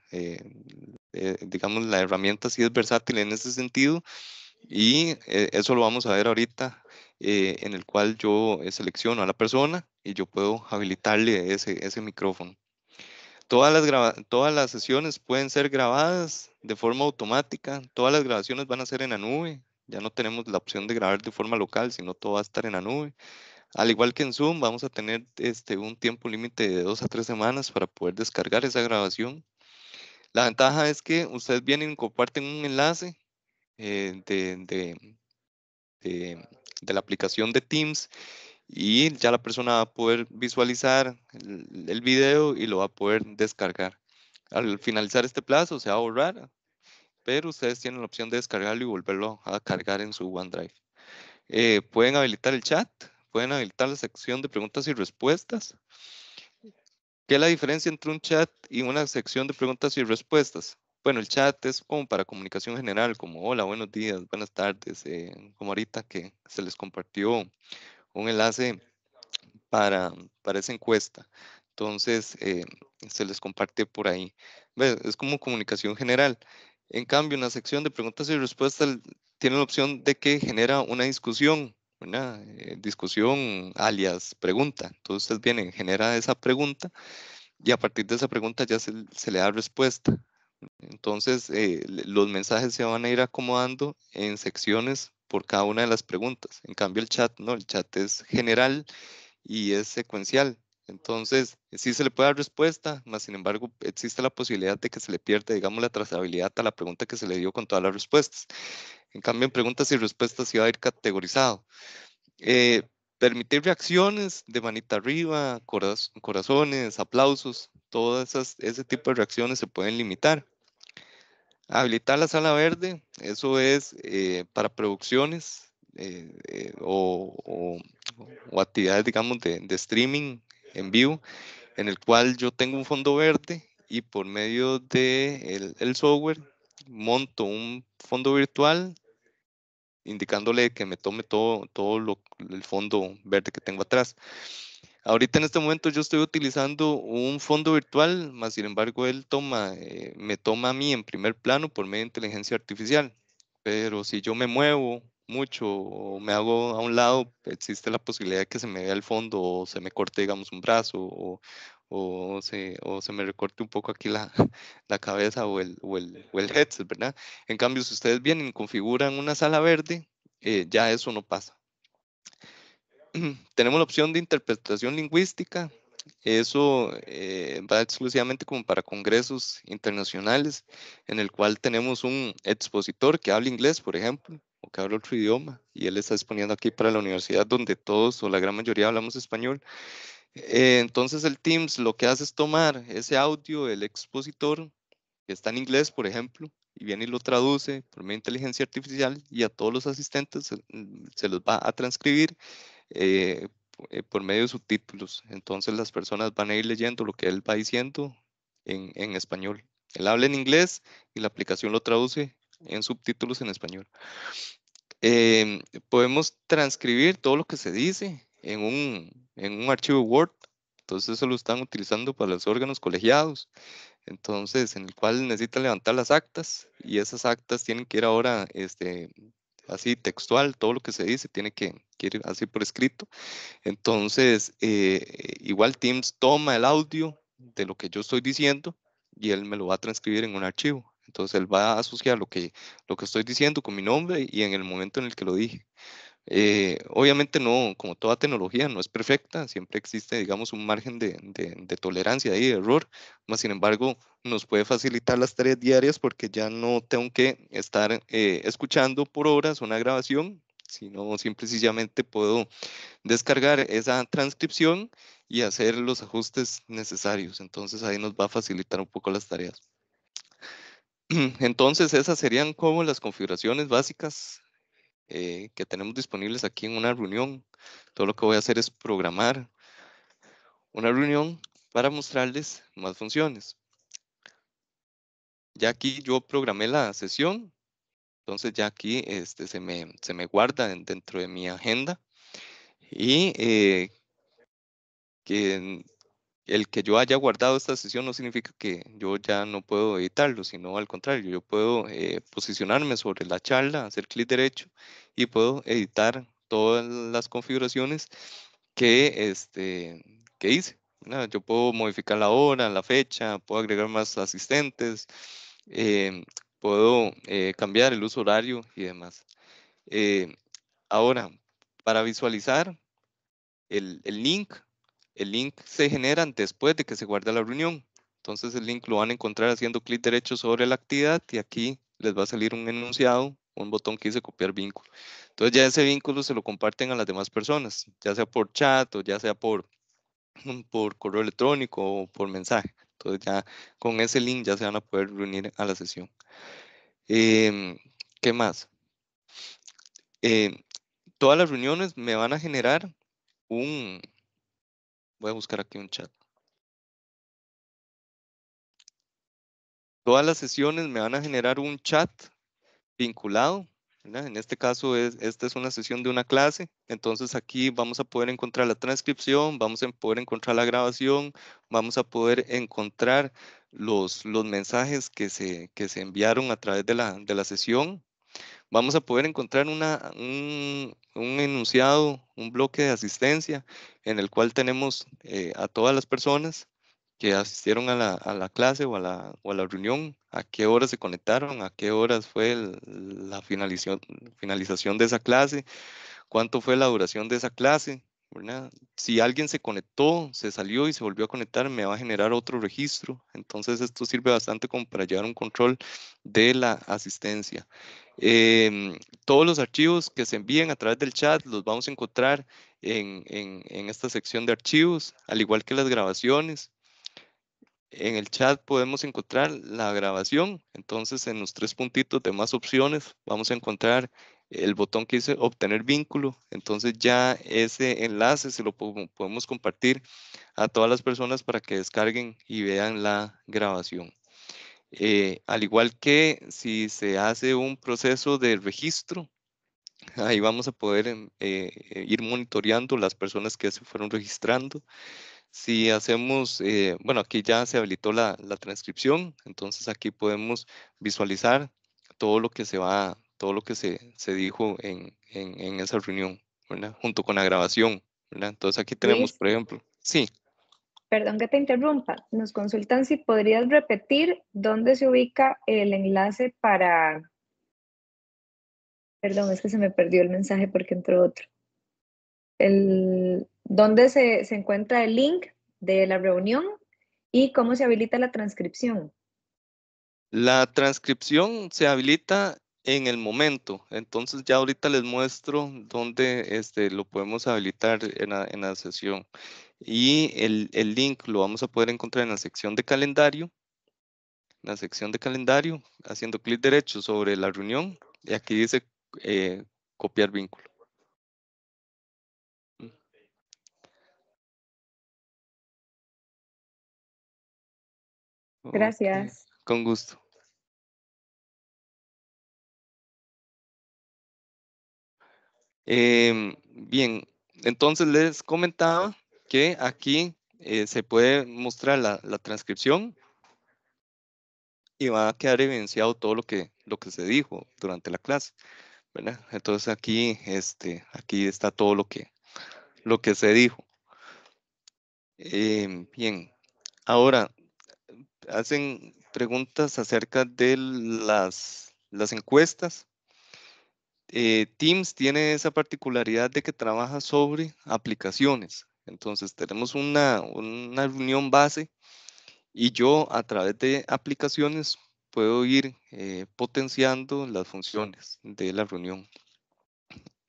digamos, la herramienta sí es versátil en ese sentido y eso lo vamos a ver ahorita en el cual yo selecciono a la persona y yo puedo habilitarle ese, ese micrófono. Todas las, todas las sesiones pueden ser grabadas de forma automática, todas las grabaciones van a ser en la nube, ya no tenemos la opción de grabar de forma local, sino todo va a estar en la nube. Al igual que en Zoom, vamos a tener este, un tiempo límite de dos a tres semanas para poder descargar esa grabación. La ventaja es que ustedes vienen y comparten un enlace eh, de, de la aplicación de Teams y ya la persona va a poder visualizar el, video y lo va a poder descargar. Al finalizar este plazo se va a borrar, pero ustedes tienen la opción de descargarlo y volverlo a cargar en su OneDrive. Eh, pueden habilitar el chat, pueden habilitar la sección de preguntas y respuestas. ¿Qué es la diferencia entre un chat y una sección de preguntas y respuestas? Bueno, el chat es como para comunicación general, como hola, buenos días, buenas tardes, eh, como ahorita que se les compartió un enlace para, para esa encuesta. Entonces, eh, se les comparte por ahí. Es como comunicación general. En cambio, una sección de preguntas y respuestas tiene la opción de que genera una discusión, una eh, discusión alias pregunta. Entonces, ustedes vienen, genera esa pregunta y a partir de esa pregunta ya se, le da respuesta. Entonces, eh, los mensajes se van a ir acomodando en secciones por cada una de las preguntas. En cambio, el chat no, el chat es general y es secuencial. Entonces, sí se le puede dar respuesta, más sin embargo, existe la posibilidad de que se le pierda, digamos, la trazabilidad a la pregunta que se le dio con todas las respuestas. En cambio, en preguntas y respuestas sí va a ir categorizado. Eh, permitir reacciones de manita arriba, corazones, aplausos, todas esas, ese tipo de reacciones se pueden limitar. Habilitar la sala verde, eso es eh, para producciones eh, eh, o, actividades, digamos, de, streaming en vivo, en el cual yo tengo un fondo verde y por medio del de el, software monto un fondo virtual indicándole que me tome todo, todo lo, el fondo verde que tengo atrás. Ahorita en este momento yo estoy utilizando un fondo virtual, más sin embargo él toma, eh, me toma a mí en primer plano por medio de inteligencia artificial. Pero si yo me muevo mucho o me hago a un lado, existe la posibilidad de que se me vea el fondo o se me corte, digamos, un brazo o, se, me recorte un poco aquí la, cabeza o el, el, headset, ¿verdad? En cambio, si ustedes vienen y configuran una sala verde, eh, ya eso no pasa tenemos la opción de interpretación lingüística. Eso eh, va exclusivamente como para congresos internacionales, en el cual tenemos un expositor que habla inglés, por ejemplo, o que habla otro idioma, y él está exponiendo aquí para la universidad donde todos o la gran mayoría hablamos español. Eh, entonces el Teams lo que hace es tomar ese audio del expositor, que está en inglés, por ejemplo, y viene y lo traduce por medio inteligencia artificial y a todos los asistentes se los va a transcribir eh, eh, por medio de subtítulos. Entonces las personas van a ir leyendo lo que él va diciendo en, en español. Él habla en inglés y la aplicación lo traduce en subtítulos en español. Em, podemos transcribir todo lo que se dice en un, en un archivo Word. Entonces eso lo están utilizando para los órganos colegiados. Entonces, en el cual necesitan levantar las actas y esas actas tienen que ir ahora este, así textual, todo lo que se dice tiene que, ir así por escrito. Entonces, eh, igual Teams toma el audio de lo que yo estoy diciendo y él me lo va a transcribir en un archivo. Entonces él va a asociar lo que, lo que estoy diciendo con mi nombre y en el momento en el que lo dije. Eh, obviamente no, como toda tecnología, no es perfecta, siempre existe, digamos, un margen de, tolerancia y error, más sin embargo, nos puede facilitar las tareas diarias porque ya no tengo que estar eh, escuchando por horas una grabación, sino simplemente sencillamente puedo descargar esa transcripción y hacer los ajustes necesarios. Entonces ahí nos va a facilitar un poco las tareas. Entonces esas serían como las configuraciones básicas eh, que tenemos disponibles aquí en una reunión. Todo lo que voy a hacer es programar una reunión para mostrarles más funciones. Ya aquí yo programé la sesión, entonces ya aquí este, se, me, se me guarda dentro de mi agenda y eh, que el que yo haya guardado esta sesión no significa que yo ya no puedo editarlo, sino al contrario, yo puedo eh, posicionarme sobre la charla, hacer clic derecho y puedo editar todas las configuraciones que, este, que hice. Yo puedo modificar la hora, la fecha, puedo agregar más asistentes, em, puedo eh, cambiar el uso horario y demás. Eh, ahora, para visualizar el, el link el link se genera después de que se guarda la reunión. Entonces el link lo van a encontrar haciendo clic derecho sobre la actividad y aquí les va a salir un enunciado, un botón que dice copiar vínculo. Entonces ya ese vínculo se lo comparten a las demás personas, ya sea por chat o ya sea por, por correo electrónico o por mensaje. Entonces ya con ese link ya se van a poder reunir a la sesión. Em, ¿Qué más? Em, todas las reuniones me van a generar un, Voy a buscar aquí un chat. Todas las sesiones me van a generar un chat vinculado. En este caso, esta es una sesión de una clase. Entonces aquí vamos a poder encontrar la transcripción, vamos a poder encontrar la grabación, vamos a poder encontrar los, los mensajes que se, que se enviaron a través de la, de la sesión vamos a poder encontrar un, enunciado, un bloque de asistencia en el cual tenemos eh, a todas las personas que asistieron a la, clase o a la, reunión, a qué horas se conectaron, a qué horas fue la finalización, finalización de esa clase, cuánto fue la duración de esa clase. Si alguien se conectó, se salió y se volvió a conectar, me va a generar otro registro. Entonces esto sirve bastante como para llevar un control de la asistencia. Em, todos los archivos que se envíen a través del chat los vamos a encontrar en, esta sección de archivos, al igual que las grabaciones. En el chat podemos encontrar la grabación, entonces en los tres puntitos de más opciones vamos a encontrar el botón que dice obtener vínculo, entonces ya ese enlace se lo podemos compartir a todas las personas para que descarguen y vean la grabación. Eh, al igual que si se hace un proceso de registro, ahí vamos a poder em, eh, eh, ir monitoreando las personas que se fueron registrando. Si hacemos, bueno, aquí ya se habilitó la, transcripción, entonces aquí podemos visualizar todo lo que se va, todo lo que se, se dijo en, en, en, esa reunión, ¿verdad? Junto con la grabación, ¿verdad? Entonces aquí tenemos, por ejemplo, sí. Perdón que te interrumpa. Nos consultan si podrías repetir dónde se ubica el enlace para... Perdón, es que se me perdió el mensaje porque entró otro. El, ¿Dónde se, encuentra el link de la reunión y cómo se habilita la transcripción? La transcripción se habilita en el momento. Entonces ya ahorita les muestro dónde este, lo podemos habilitar en la sesión. Y el, el, link lo vamos a poder encontrar en la sección de calendario. En la sección de calendario, haciendo clic derecho sobre la reunión. Y aquí dice eh, copiar vínculo. Mm. Gracias. Con gusto. Em, bien, entonces les comentaba que aquí eh, se puede mostrar la, transcripción y va a quedar evidenciado todo lo que, lo que se dijo durante la clase. Entonces aquí, este, aquí está todo lo que, lo que se dijo. Eh, bien, ahora hacen preguntas acerca de las, las encuestas. Eh, Teams tiene esa particularidad de que trabaja sobre aplicaciones. Entonces tenemos una, reunión base y yo a través de aplicaciones puedo ir eh, potenciando las funciones de la reunión.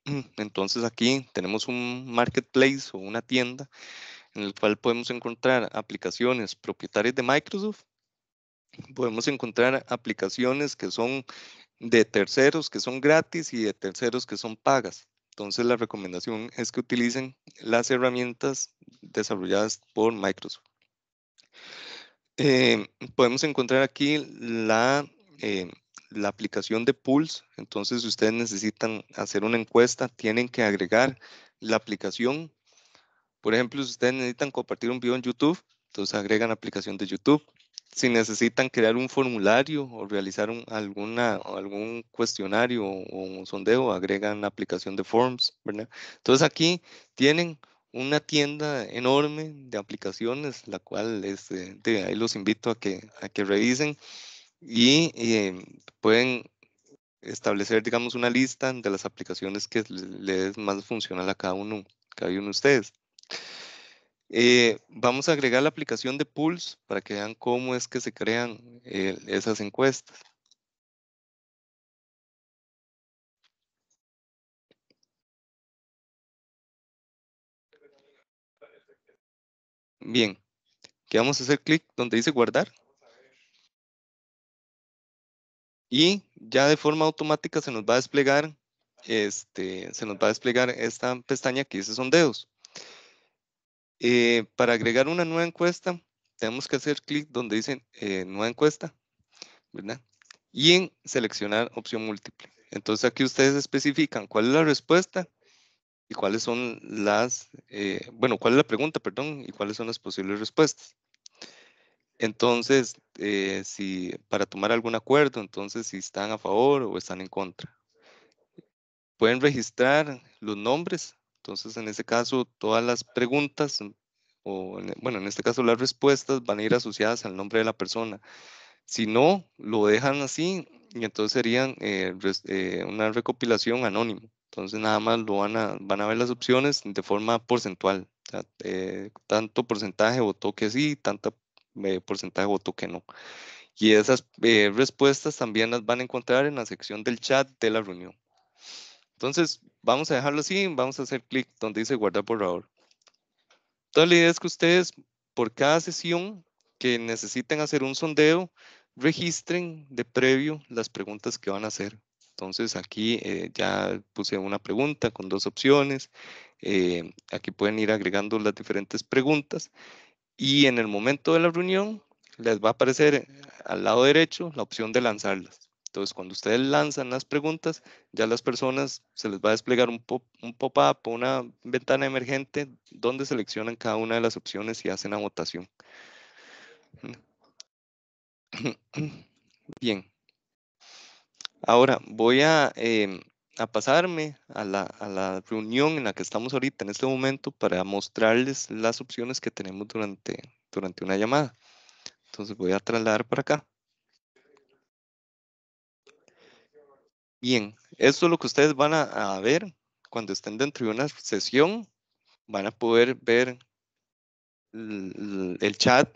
Entonces aquí tenemos un marketplace o una tienda en el cual podemos encontrar aplicaciones propietarias de Microsoft. Podemos encontrar aplicaciones que son de terceros que son gratis y de terceros que son pagas. Entonces la recomendación es que utilicen las herramientas desarrolladas por Microsoft. Eh, podemos encontrar aquí la, eh, la aplicación de Pulse. Entonces, si ustedes necesitan hacer una encuesta, tienen que agregar la aplicación. Por ejemplo, si ustedes necesitan compartir un video en YouTube, entonces agregan la aplicación de YouTube si necesitan crear un formulario o realizar un, alguna, algún cuestionario o un sondeo, agregan la aplicación de Forms, ¿verdad? Entonces aquí tienen una tienda enorme de aplicaciones, la cual es de ahí los invito a que, a que revisen y eh, pueden establecer, digamos, una lista de las aplicaciones que les más funcional a cada uno, cada uno de ustedes. Eh, vamos a agregar la aplicación de Pulse para que vean cómo es que se crean eh, esas encuestas. Bien, que vamos a hacer clic donde dice guardar. Y ya de forma automática se nos va a desplegar, este, se nos va a desplegar esta pestaña que dice sondeos. Eh, para agregar una nueva encuesta, tenemos que hacer clic donde dicen eh, nueva encuesta, ¿verdad? Y en seleccionar opción múltiple. Entonces aquí ustedes especifican cuál es la respuesta y cuáles son las, eh, bueno, cuál es la pregunta, perdón, y cuáles son las posibles respuestas. Entonces, si para tomar algún acuerdo, entonces si están a favor o están en contra. Pueden registrar los nombres entonces, en este caso, todas las preguntas, mm, o bueno, en este caso las respuestas van a ir asociadas al nombre de la persona. Si no, lo dejan así y entonces serían eh, eh, una recopilación anónima. Entonces nada más lo van a, van a ver las opciones de forma porcentual. Eh, tanto porcentaje votó que sí, tanto porcentaje votó que no. Y esas respuestas también las van a encontrar en la sección del chat de la reunión. Entonces, vamos a dejarlo así, vamos a hacer clic donde dice guardar favor. Entonces, la idea es que ustedes, por cada sesión que necesiten hacer un sondeo, registren de previo las preguntas que van a hacer. Entonces aquí eh, ya puse una pregunta con dos opciones. Eh, aquí pueden ir agregando las diferentes preguntas. Y en el momento de la reunión les va a aparecer eh, al lado derecho la opción de lanzarlas. Entonces, cuando ustedes lanzan las preguntas, ya las personas se les va a desplegar un pop-up o una ventana emergente donde seleccionan cada una de las opciones y hacen la votación. Bien. Ahora voy a, em, pasarme a la, reunión en la que estamos ahorita en este momento para mostrarles las opciones que tenemos durante, durante una llamada. Entonces voy a trasladar para acá. Bien, eso es lo que ustedes van a, ver cuando estén dentro de una sesión. Van a poder ver el, chat,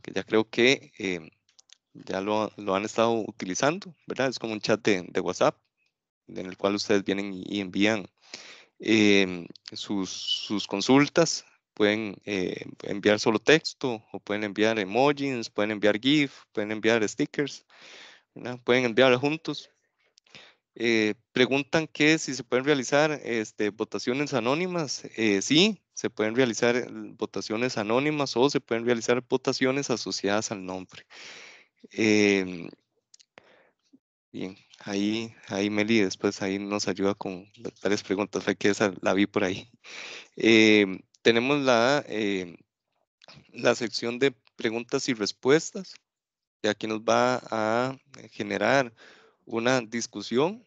que ya creo que eh, ya lo, han estado utilizando, ¿verdad? Es como un chat de, WhatsApp en el cual ustedes vienen y, envían em, sus, consultas. Pueden eh, enviar solo texto o pueden enviar emojis, pueden enviar GIF, pueden enviar stickers, pueden enviar juntos. Eh, preguntan que si se pueden realizar este, votaciones anónimas. Eh, sí, se pueden realizar eh, votaciones anónimas o se pueden realizar votaciones asociadas al nombre. Em, bien, ahí, ahí Meli después ahí nos ayuda con varias preguntas. que esa la vi por ahí. Em, tenemos la, em, la sección de preguntas y respuestas. Y aquí nos va a generar una discusión.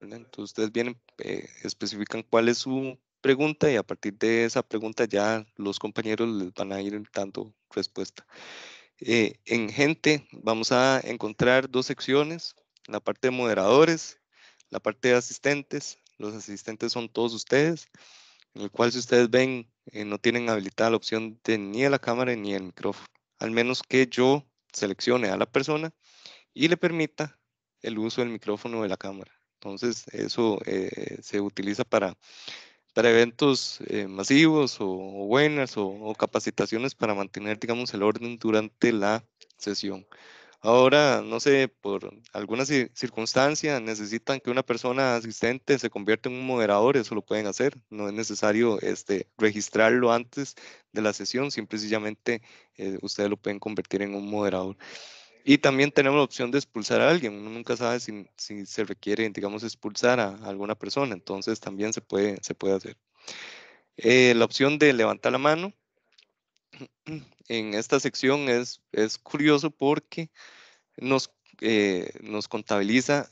Entonces ustedes vienen, eh, especifican cuál es su pregunta y a partir de esa pregunta ya los compañeros les van a ir dando respuesta. Eh, en gente vamos a encontrar dos secciones, la parte de moderadores, la parte de asistentes. Los asistentes son todos ustedes, en el cual si ustedes ven eh, no tienen habilitada la opción de ni la cámara ni el micrófono, al menos que yo seleccione a la persona y le permita el uso del micrófono de la cámara. Entonces, eso eh, se utiliza para, para eventos eh, masivos o, o buenas o, capacitaciones para mantener, digamos, el orden durante la sesión. Ahora, no sé, por alguna circunstancia necesitan que una persona asistente se convierta en un moderador, eso lo pueden hacer. No es necesario este, registrarlo antes de la sesión, simple eh, ustedes lo pueden convertir en un moderador. Y también tenemos la opción de expulsar a alguien. Uno nunca sabe si, se requiere, digamos, expulsar a, alguna persona. Entonces también se puede, se puede hacer. Eh, la opción de levantar la mano en esta sección es, es curioso porque nos, eh, nos contabiliza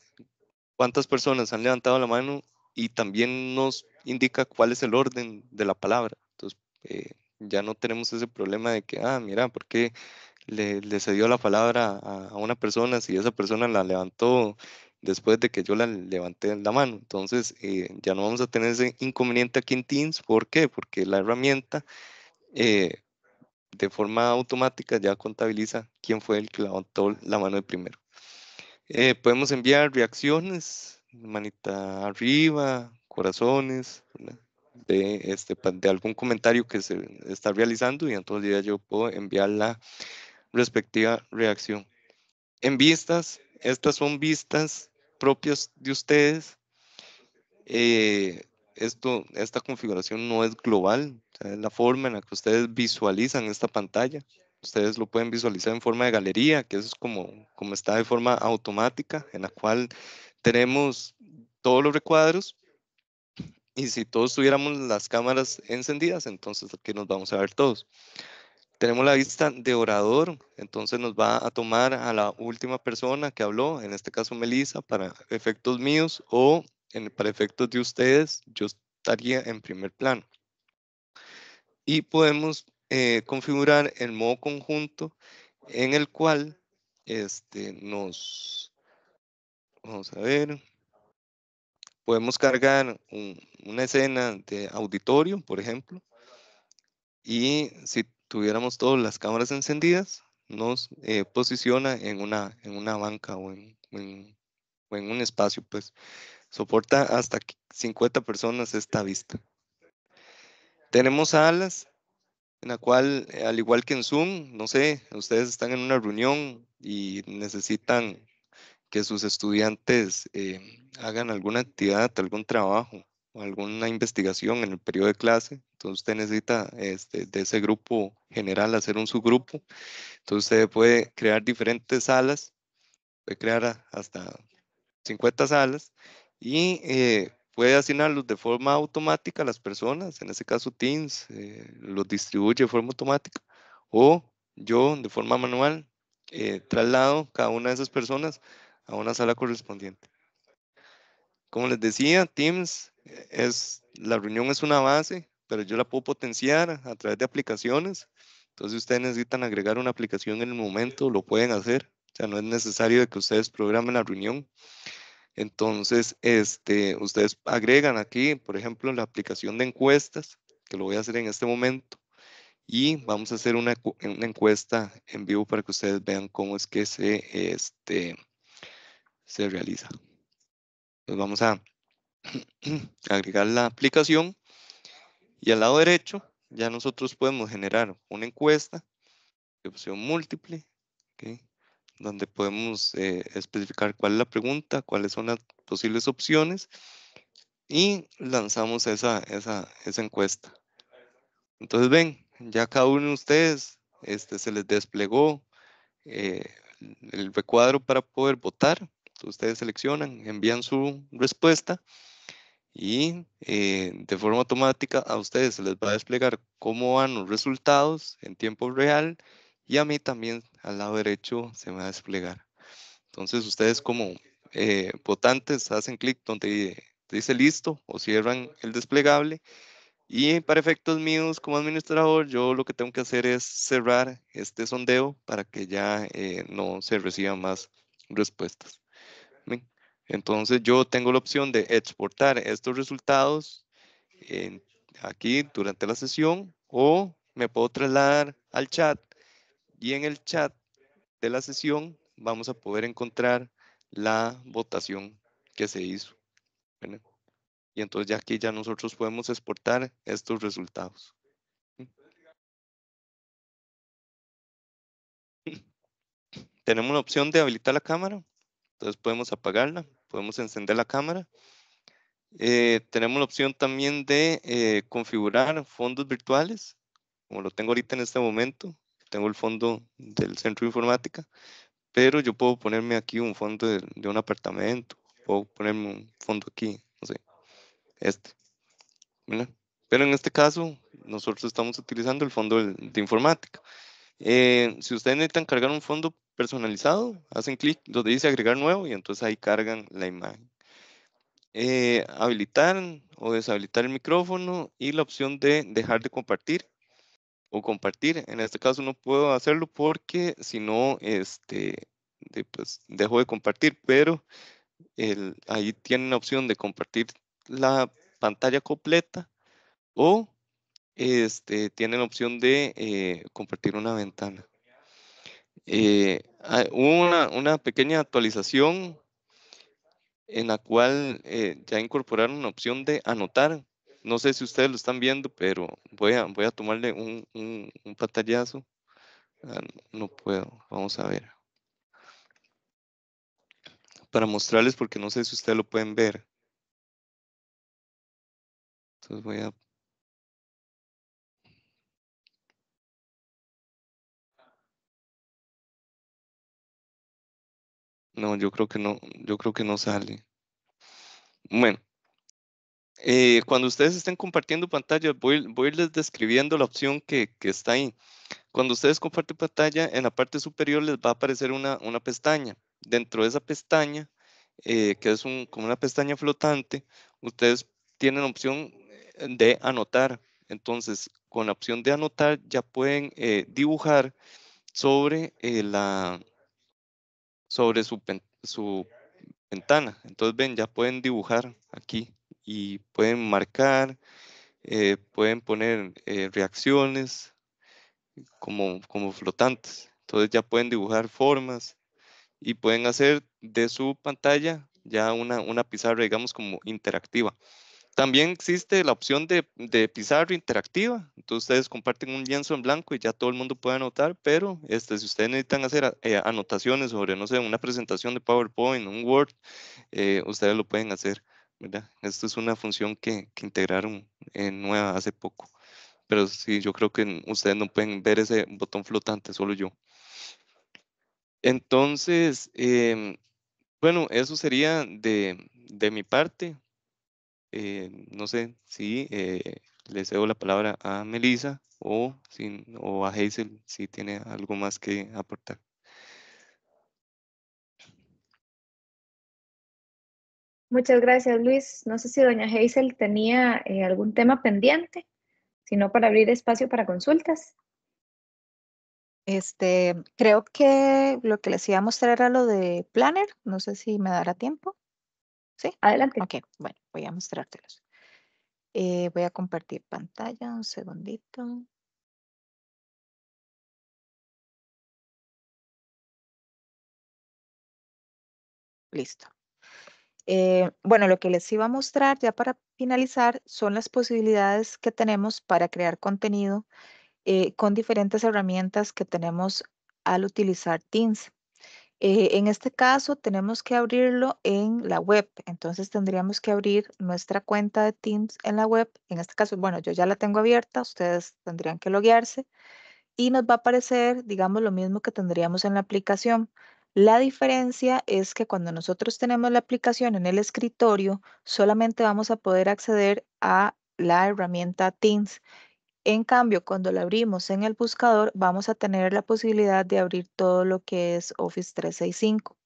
cuántas personas han levantado la mano y también nos indica cuál es el orden de la palabra. Entonces, eh, ya no tenemos ese problema de que, ah, mira, ¿por qué? le, cedió la palabra a, una persona, si esa persona la levantó después de que yo la levanté la mano. Entonces, eh, ya no vamos a tener ese inconveniente aquí en Teams. ¿Por qué? Porque la herramienta eh, de forma automática ya contabiliza quién fue el que levantó la mano de primero. Eh, podemos enviar reacciones, manita arriba, corazones, de, este, de algún comentario que se está realizando y entonces ya yo puedo enviar la respectiva reacción. En vistas, estas son vistas propias de ustedes. Eh, esto, esta configuración no es global, es la forma en la que ustedes visualizan esta pantalla. Ustedes lo pueden visualizar en forma de galería, que eso es como, como está de forma automática, en la cual tenemos todos los recuadros. Y si todos tuviéramos las cámaras encendidas, entonces aquí nos vamos a ver todos. Tenemos la vista de orador, entonces nos va a tomar a la última persona que habló, en este caso Melissa, para efectos míos o para efectos de ustedes, yo estaría en primer plano. Y podemos eh, configurar el modo conjunto en el cual este, nos, vamos a ver, podemos cargar una escena de auditorio, por ejemplo, y si tuviéramos todas las cámaras encendidas, nos eh, posiciona en una, en una banca o en, un espacio, pues soporta hasta 50 personas esta vista. Tenemos alas, en la cual, eh, al igual que en Zoom, no sé, ustedes están en una reunión y necesitan que sus estudiantes eh, hagan alguna actividad, algún trabajo alguna investigación en el periodo de clase. Entonces usted necesita este, de ese grupo general hacer un subgrupo. Entonces usted puede crear diferentes salas, puede crear hasta 50 salas y eh, puede asignarlos de forma automática a las personas, en este caso Teams, eh, los distribuye de forma automática, o yo de forma manual eh, traslado cada una de esas personas a una sala correspondiente. Como les decía, Teams es, la reunión es una base, pero yo la puedo potenciar a través de aplicaciones. Entonces, ustedes necesitan agregar una aplicación en el momento, lo pueden hacer. O sea, no es necesario que ustedes programen la reunión. Entonces, este, ustedes agregan aquí, por ejemplo, la aplicación de encuestas, que lo voy a hacer en este momento. Y vamos a hacer una, encuesta en vivo para que ustedes vean cómo es que se, este, se realiza vamos a agregar la aplicación y al lado derecho ya nosotros podemos generar una encuesta de opción múltiple, donde podemos eh, especificar cuál es la pregunta, cuáles son las posibles opciones y lanzamos esa, encuesta. Entonces ven, ya cada uno de ustedes este, se les desplegó eh, el recuadro para poder votar ustedes seleccionan, envían su respuesta y eh, de forma automática a ustedes se les va a desplegar cómo van los resultados en tiempo real y a mí también al lado derecho se me va a desplegar. Entonces ustedes como eh, votantes hacen clic donde dice listo o cierran el desplegable y para efectos míos como administrador yo lo que tengo que hacer es cerrar este sondeo para que ya eh, no se reciban más respuestas. Entonces yo tengo la opción de exportar estos resultados aquí durante la sesión o me puedo trasladar al chat y en el chat de la sesión vamos a poder encontrar la votación que se hizo. Y entonces ya aquí ya nosotros podemos exportar estos resultados. Tenemos la opción de habilitar la cámara, entonces podemos apagarla podemos encender la cámara. Eh, tenemos la opción también de eh, configurar fondos virtuales, como lo tengo ahorita en este momento. Tengo el fondo del centro de informática, pero yo puedo ponerme aquí un fondo de, un apartamento, O ponerme un fondo aquí, no sé, este. Pero en este caso, nosotros estamos utilizando el fondo de, informática. Eh, si ustedes necesitan cargar un fondo personalizado, hacen clic donde dice agregar nuevo y entonces ahí cargan la imagen. Eh, habilitar o deshabilitar el micrófono y la opción de dejar de compartir o compartir. En este caso no puedo hacerlo porque si no, este, pues, dejo de compartir, pero ahí tienen la opción de compartir la pantalla completa o este, tienen la opción de eh, compartir una ventana. Eh, ah, hubo una, una, pequeña actualización en la cual eh, ya incorporaron una opción de anotar. No sé si ustedes lo están viendo, pero voy a, voy a tomarle un, un, pantallazo. Ah, no puedo, vamos a ver. Para mostrarles, porque no sé si ustedes lo pueden ver. Entonces voy a No, yo creo que no, yo creo que no sale. Bueno, eh, cuando ustedes estén compartiendo pantalla, voy, voy a irles describiendo la opción que, está ahí. Cuando ustedes comparten pantalla, en la parte superior les va a aparecer una, pestaña. Dentro de esa pestaña, eh, que es un, como una pestaña flotante, ustedes tienen la opción eh, de anotar. Entonces, con la opción de anotar ya pueden dibujar sobre la sobre su, ventana. Entonces ven, ya pueden dibujar aquí y pueden marcar, eh, pueden poner eh, reacciones como, flotantes. Entonces ya pueden dibujar formas y pueden hacer de su pantalla ya una, una pizarra, digamos, como interactiva. También existe la opción de, de pizarra interactiva, entonces ustedes comparten un lienzo en blanco y ya todo el mundo puede anotar, pero este, si ustedes necesitan hacer eh, anotaciones sobre, no sé, una presentación de PowerPoint, un Word, eh, ustedes lo pueden hacer, ¿verdad? Esto es una función que, integraron en eh, nueva hace poco, pero sí, yo creo que ustedes no pueden ver ese botón flotante, solo yo. Entonces, em, bueno, eso sería de, de mi parte. Eh, no sé si les eh, le cedo la palabra a Melissa o, a Hazel si tiene algo más que aportar. Muchas gracias, Luis. No sé si doña Hazel tenía eh, algún tema pendiente, sino para abrir espacio para consultas. Este, creo que lo que les iba a mostrar era lo de Planner. No sé si me dará tiempo. ¿Sí? Adelante. Ok, bueno, voy a mostrártelos. Eh, voy a compartir pantalla, un segundito. Listo. Eh, bueno, lo que les iba a mostrar ya para finalizar son las posibilidades que tenemos para crear contenido eh, con diferentes herramientas que tenemos al utilizar Teams. Eh, en este caso tenemos que abrirlo en la web, entonces tendríamos que abrir nuestra cuenta de Teams en la web. En este caso, bueno, yo ya la tengo abierta, ustedes tendrían que loguearse y nos va a aparecer, digamos, lo mismo que tendríamos en la aplicación. La diferencia es que cuando nosotros tenemos la aplicación en el escritorio, solamente vamos a poder acceder a la herramienta Teams en cambio, cuando la abrimos en el buscador, vamos a tener la posibilidad de abrir todo lo que es Office 365.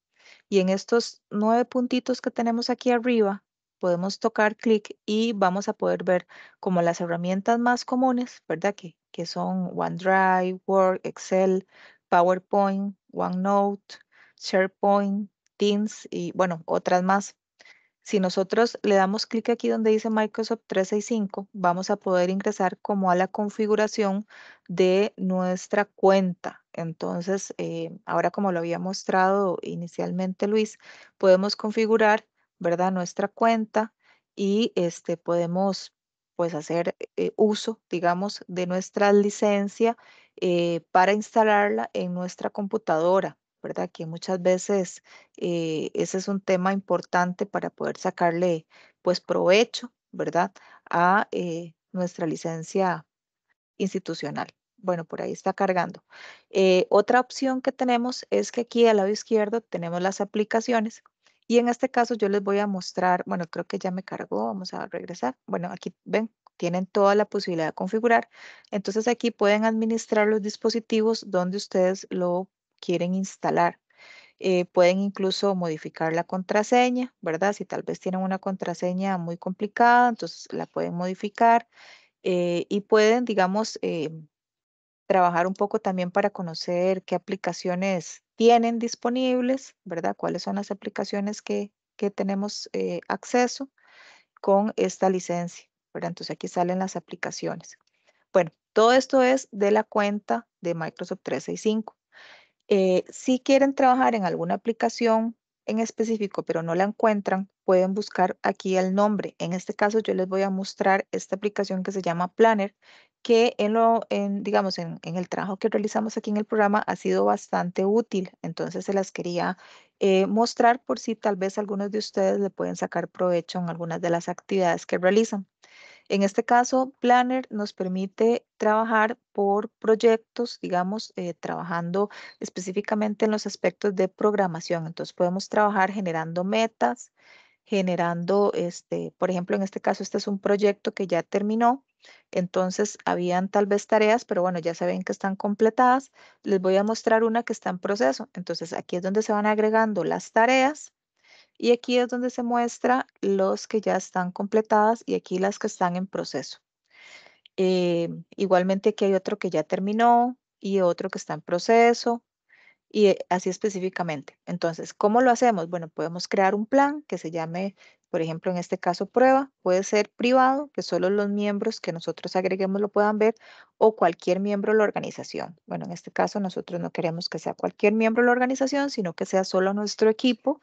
Y en estos nueve puntitos que tenemos aquí arriba, podemos tocar clic y vamos a poder ver como las herramientas más comunes, ¿verdad? Que, que son OneDrive, Word, Excel, PowerPoint, OneNote, SharePoint, Teams y bueno, otras más. Si nosotros le damos clic aquí donde dice Microsoft 365, vamos a poder ingresar como a la configuración de nuestra cuenta. Entonces, eh, ahora como lo había mostrado inicialmente Luis, podemos configurar ¿verdad? nuestra cuenta y este, podemos pues hacer eh, uso, digamos, de nuestra licencia eh, para instalarla en nuestra computadora. ¿verdad? Que muchas veces eh, ese es un tema importante para poder sacarle pues provecho, ¿verdad? A eh, nuestra licencia institucional. Bueno, por ahí está cargando. Eh, otra opción que tenemos es que aquí al lado izquierdo tenemos las aplicaciones y en este caso yo les voy a mostrar, bueno, creo que ya me cargó, vamos a regresar. Bueno, aquí ven, tienen toda la posibilidad de configurar. Entonces aquí pueden administrar los dispositivos donde ustedes lo quieren instalar. Eh, pueden incluso modificar la contraseña, ¿verdad? Si tal vez tienen una contraseña muy complicada, entonces la pueden modificar eh, y pueden, digamos, eh, trabajar un poco también para conocer qué aplicaciones tienen disponibles, ¿verdad? ¿Cuáles son las aplicaciones que, que tenemos acceso con esta licencia, ¿verdad? Entonces aquí salen las aplicaciones. Bueno, todo esto es de la cuenta de Microsoft 365. Eh, si quieren trabajar en alguna aplicación en específico, pero no la encuentran, pueden buscar aquí el nombre. En este caso, yo les voy a mostrar esta aplicación que se llama Planner, que en lo, en, digamos, en, el trabajo que realizamos aquí en el programa ha sido bastante útil. Entonces se las quería eh, mostrar por si tal vez algunos de ustedes le pueden sacar provecho en algunas de las actividades que realizan. En este caso, Planner nos permite trabajar por proyectos, digamos, eh, trabajando específicamente en los aspectos de programación. Entonces, podemos trabajar generando metas, generando, este, por ejemplo, en este caso, este es un proyecto que ya terminó. Entonces, habían tal vez tareas, pero bueno, ya saben que están completadas. Les voy a mostrar una que está en proceso. Entonces, aquí es donde se van agregando las tareas y aquí es donde se muestra los que ya están completadas y aquí las que están en proceso. Eh, igualmente aquí hay otro que ya terminó y otro que está en proceso y eh, así específicamente. Entonces, ¿cómo lo hacemos? Bueno, podemos crear un plan que se llame, por ejemplo, en este caso prueba. Puede ser privado, que solo los miembros que nosotros agreguemos lo puedan ver o cualquier miembro de la organización. Bueno, en este caso nosotros no queremos que sea cualquier miembro de la organización, sino que sea solo nuestro equipo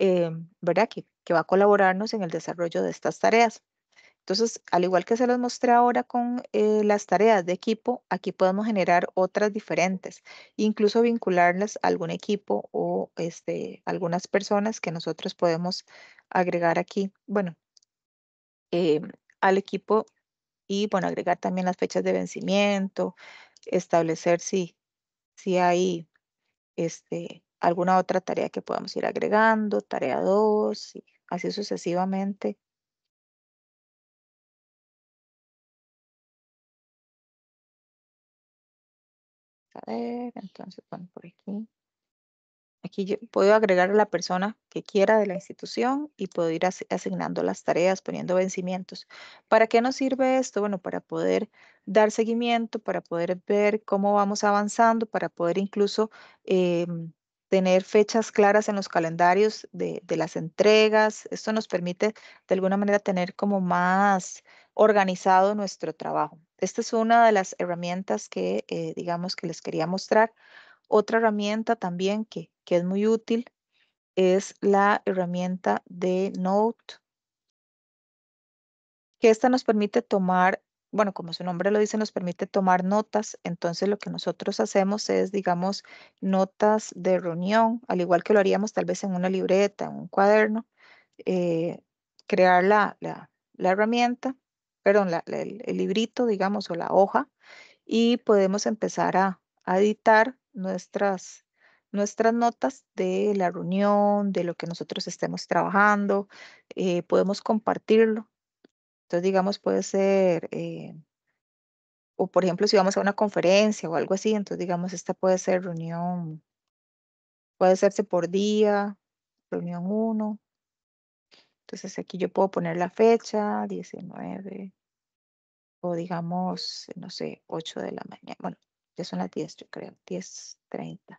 eh, ¿verdad? Que, va a colaborarnos en el desarrollo de estas tareas. Entonces, al igual que se los mostré ahora con eh, las tareas de equipo, aquí podemos generar otras diferentes, incluso vincularlas a algún equipo o este, algunas personas que nosotros podemos agregar aquí, bueno, eh, al equipo y, bueno, agregar también las fechas de vencimiento, establecer si, si hay este, alguna otra tarea que podamos ir agregando, tarea 2, así sucesivamente. A ver, entonces, bueno, por aquí. Aquí puedo agregar a la persona que quiera de la institución y puedo ir asignando las tareas, poniendo vencimientos. ¿Para qué nos sirve esto? Bueno, para poder dar seguimiento, para poder ver cómo vamos avanzando, para poder incluso em, tener fechas claras en los calendarios de, las entregas. Esto nos permite de alguna manera tener como más organizado nuestro trabajo. Esta es una de las herramientas que eh, digamos que les quería mostrar. Otra herramienta también que, que es muy útil es la herramienta de Note, que esta nos permite tomar bueno, como su nombre lo dice, nos permite tomar notas. Entonces lo que nosotros hacemos es, digamos, notas de reunión, al igual que lo haríamos tal vez en una libreta, en un cuaderno, eh, crear la, herramienta, perdón, el, librito, digamos, o la hoja, y podemos empezar a, editar nuestras, nuestras notas de la reunión, de lo que nosotros estemos trabajando, eh, podemos compartirlo entonces, digamos, puede ser, eh, o por ejemplo, si vamos a una conferencia o algo así, entonces, digamos, esta puede ser reunión, puede hacerse por día, reunión 1. Entonces, aquí yo puedo poner la fecha, 19, o digamos, no sé, 8 de la mañana. Bueno, ya son las 10, yo creo, 10.30.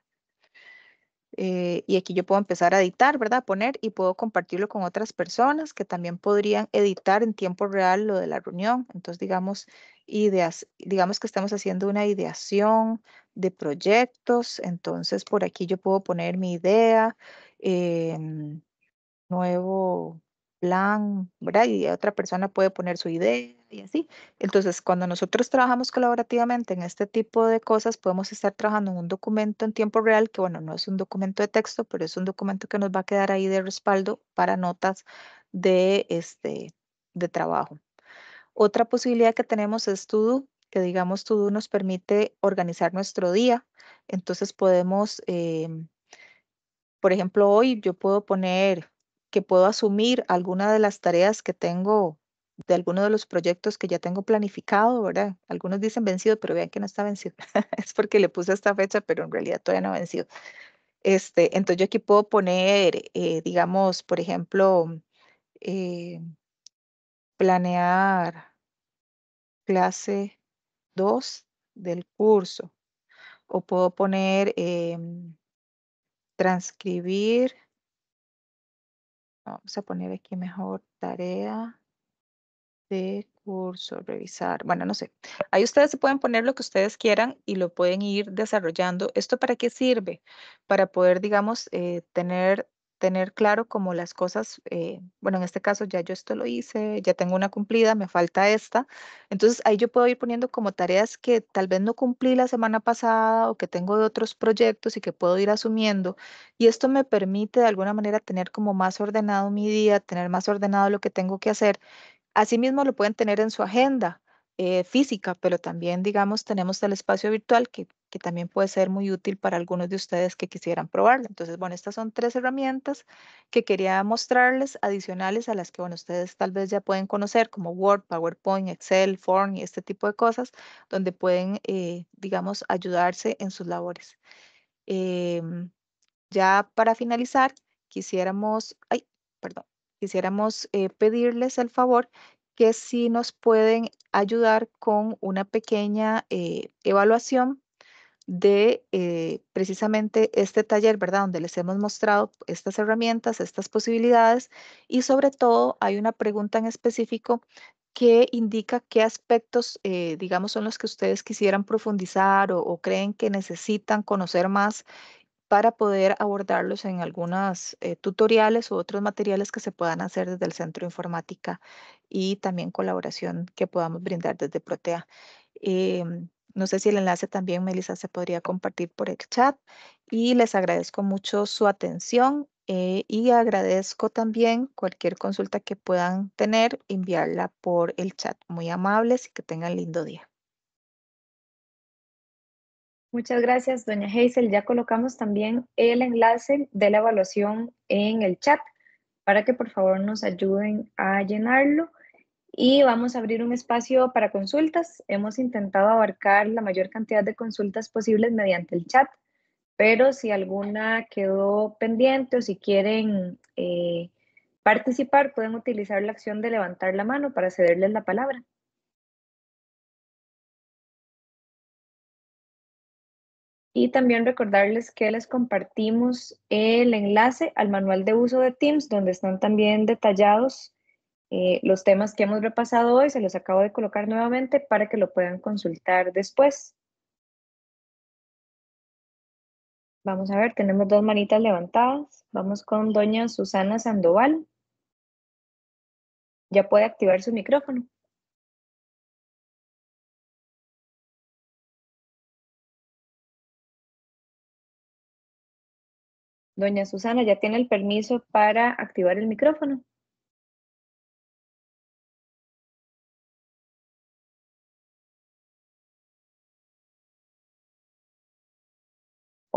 Eh, y aquí yo puedo empezar a editar, ¿verdad? Poner y puedo compartirlo con otras personas que también podrían editar en tiempo real lo de la reunión. Entonces, digamos, ideas, digamos que estamos haciendo una ideación de proyectos. Entonces, por aquí yo puedo poner mi idea, nuevo plan, ¿verdad? Y otra persona puede poner su idea y así. Entonces, cuando nosotros trabajamos colaborativamente en este tipo de cosas, podemos estar trabajando en un documento en tiempo real, que bueno, no es un documento de texto, pero es un documento que nos va a quedar ahí de respaldo para notas de, este, de trabajo. Otra posibilidad que tenemos es Todo, que digamos Todo nos permite organizar nuestro día. Entonces podemos, em, por ejemplo, hoy yo puedo poner que puedo asumir alguna de las tareas que tengo de alguno de los proyectos que ya tengo planificado, ¿verdad? Algunos dicen vencido, pero vean que no está vencido. es porque le puse esta fecha, pero en realidad todavía no ha vencido. Este, entonces yo aquí puedo poner, eh, digamos, por ejemplo, eh, planear clase 2 del curso. O puedo poner em, transcribir Vamos a poner aquí mejor tarea de curso, revisar. Bueno, no sé. Ahí ustedes se pueden poner lo que ustedes quieran y lo pueden ir desarrollando. ¿Esto para qué sirve? Para poder, digamos, eh, tener tener claro como las cosas, eh, bueno, en este caso ya yo esto lo hice, ya tengo una cumplida, me falta esta. Entonces ahí yo puedo ir poniendo como tareas que tal vez no cumplí la semana pasada o que tengo de otros proyectos y que puedo ir asumiendo. Y esto me permite de alguna manera tener como más ordenado mi día, tener más ordenado lo que tengo que hacer. Asimismo lo pueden tener en su agenda. Eh, física, pero también, digamos, tenemos el espacio virtual que que también puede ser muy útil para algunos de ustedes que quisieran probarla. Entonces, bueno, estas son tres herramientas que quería mostrarles adicionales a las que, bueno, ustedes tal vez ya pueden conocer como Word, PowerPoint, Excel, Form y este tipo de cosas, donde pueden, eh, digamos, ayudarse en sus labores. Em, ya para finalizar, quisiéramos, ay, perdón, quisiéramos eh, pedirles el favor que si nos pueden ayudar con una pequeña eh, evaluación de eh, precisamente este taller, ¿verdad? Donde les hemos mostrado estas herramientas, estas posibilidades y sobre todo hay una pregunta en específico que indica qué aspectos, eh, digamos, son los que ustedes quisieran profundizar o, creen que necesitan conocer más para poder abordarlos en algunas eh, tutoriales u otros materiales que se puedan hacer desde el Centro Informática y también colaboración que podamos brindar desde Protea. Em, no sé si el enlace también, Melissa, se podría compartir por el chat. Y les agradezco mucho su atención eh, y agradezco también cualquier consulta que puedan tener, enviarla por el chat. Muy amables y que tengan lindo día. Muchas gracias, doña Hazel. Ya colocamos también el enlace de la evaluación en el chat para que por favor nos ayuden a llenarlo y vamos a abrir un espacio para consultas. Hemos intentado abarcar la mayor cantidad de consultas posibles mediante el chat, pero si alguna quedó pendiente o si quieren eh, participar, pueden utilizar la acción de levantar la mano para cederles la palabra. Y también recordarles que les compartimos el enlace al manual de uso de Teams, donde están también detallados eh, los temas que hemos repasado hoy se los acabo de colocar nuevamente para que lo puedan consultar después. Vamos a ver, tenemos dos manitas levantadas. Vamos con doña Susana Sandoval. Ya puede activar su micrófono. Doña Susana, ya tiene el permiso para activar el micrófono.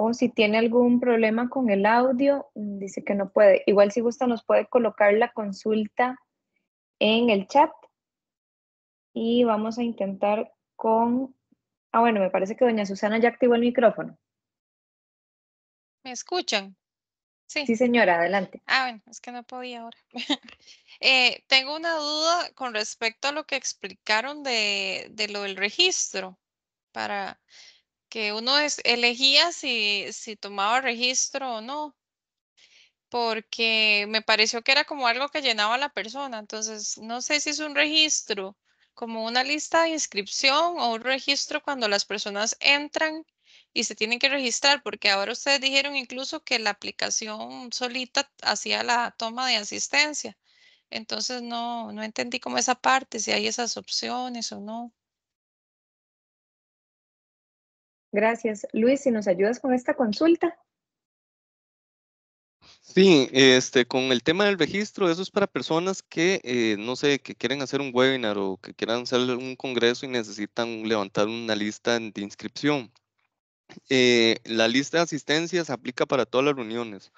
o si tiene algún problema con el audio, mm, dice que no puede. Igual si gusta nos puede colocar la consulta en el chat y vamos a intentar con... Ah, bueno, me parece que doña Susana ya activó el micrófono. ¿Me escuchan? Sí. sí. señora, adelante. Ah, bueno, es que no podía ahora. Eh, tengo una duda con respecto a lo que explicaron de, de lo del registro para que uno es, elegía si, tomaba registro o no, porque me pareció que era como algo que llenaba la persona. Entonces, no sé si es un registro como una lista de inscripción o un registro cuando las personas entran y se tienen que registrar, porque ahora ustedes dijeron incluso que la aplicación solita hacía la toma de asistencia. Entonces no, no entendí cómo esa parte, si hay esas opciones o no. Gracias. Luis, si nos ayudas con esta consulta. Sí, este, con el tema del registro, eso es para personas que, eh, no sé, que quieren hacer un webinar o que quieran hacer un congreso y necesitan levantar una lista de inscripción. Eh, la lista de asistencia se aplica para todas las reuniones,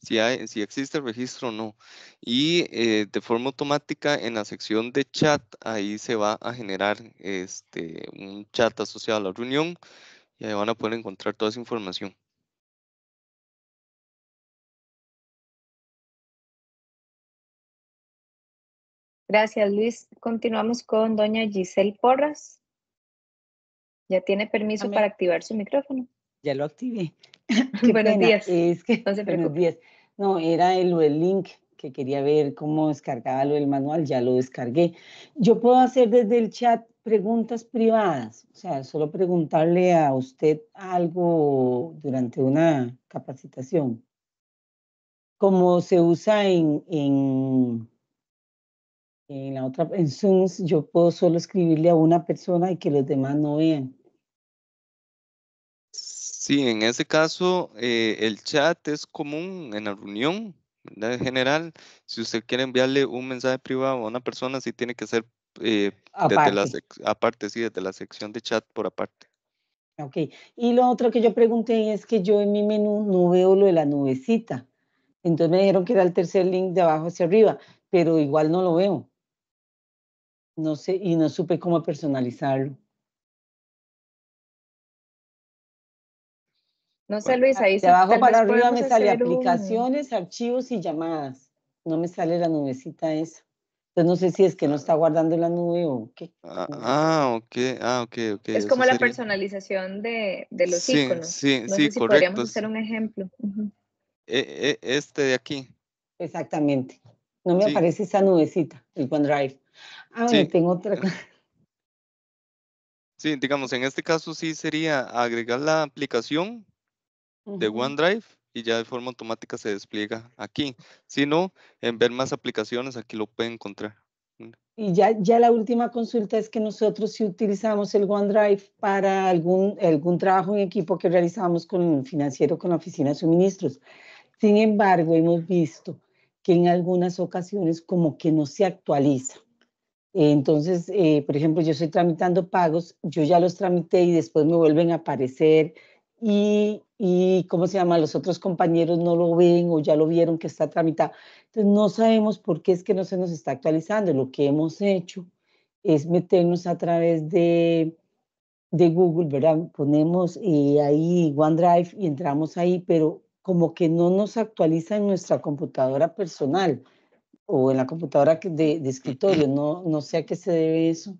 si, hay, si existe el registro o no. Y eh, de forma automática en la sección de chat, ahí se va a generar este, un chat asociado a la reunión y ahí van a poder encontrar toda esa información. Gracias, Luis. Continuamos con doña Giselle Porras. Ya tiene permiso para activar su micrófono. Ya lo activé. buenos días. no se buenos días. No, era el, el link que quería ver cómo descargaba lo del manual, ya lo descargué. Yo puedo hacer desde el chat preguntas privadas, o sea, solo preguntarle a usted algo durante una capacitación, como se usa en, en, en la otra, en Zoom, yo puedo solo escribirle a una persona y que los demás no vean. Sí, en ese caso, eh, el chat es común en la reunión, en general, si usted quiere enviarle un mensaje privado a una persona, sí tiene que ser eh, aparte. aparte, sí, desde la sección de chat por aparte. Ok, y lo otro que yo pregunté es que yo en mi menú no veo lo de la nubecita. Entonces me dijeron que era el tercer link de abajo hacia arriba, pero igual no lo veo. No sé, y no supe cómo personalizarlo. No sé, Luis, ahí De abajo para arriba me sale aplicaciones, archivos y llamadas. No me sale la nubecita esa. Entonces no sé si es que no ah. está guardando la nube o qué. Ah, ah ok, ah, ok, ok. Es como la personalización de, de los sí, iconos. Sí, no sí, sé si Podríamos hacer un ejemplo. E, e, este de aquí. Exactamente. No me aparece esa nubecita, el OneDrive. Ah, bueno, tengo otra Sí, digamos, en este caso sí sería agregar la aplicación de OneDrive y ya de forma automática se despliega aquí. Si no, en ver más aplicaciones, aquí lo pueden encontrar. Mm. Y ya, ya la última consulta es que nosotros si utilizamos el OneDrive para algún, algún trabajo en equipo que realizamos con el financiero, con la oficina de suministros. Sin embargo, hemos visto que en algunas ocasiones como que no se actualiza. Entonces, eh, por ejemplo, yo estoy tramitando pagos, yo ya los tramité y después me vuelven a aparecer y y, ¿cómo se llama?, los otros compañeros no lo ven o ya lo vieron que está tramitado. Entonces, no sabemos por qué es que no se nos está actualizando. Lo que hemos hecho es meternos a través de, de Google, ¿verdad? Ponemos eh, ahí OneDrive y entramos ahí, pero como que no nos actualiza en nuestra computadora personal o en la computadora de, escritorio. No, no sé a qué se debe eso.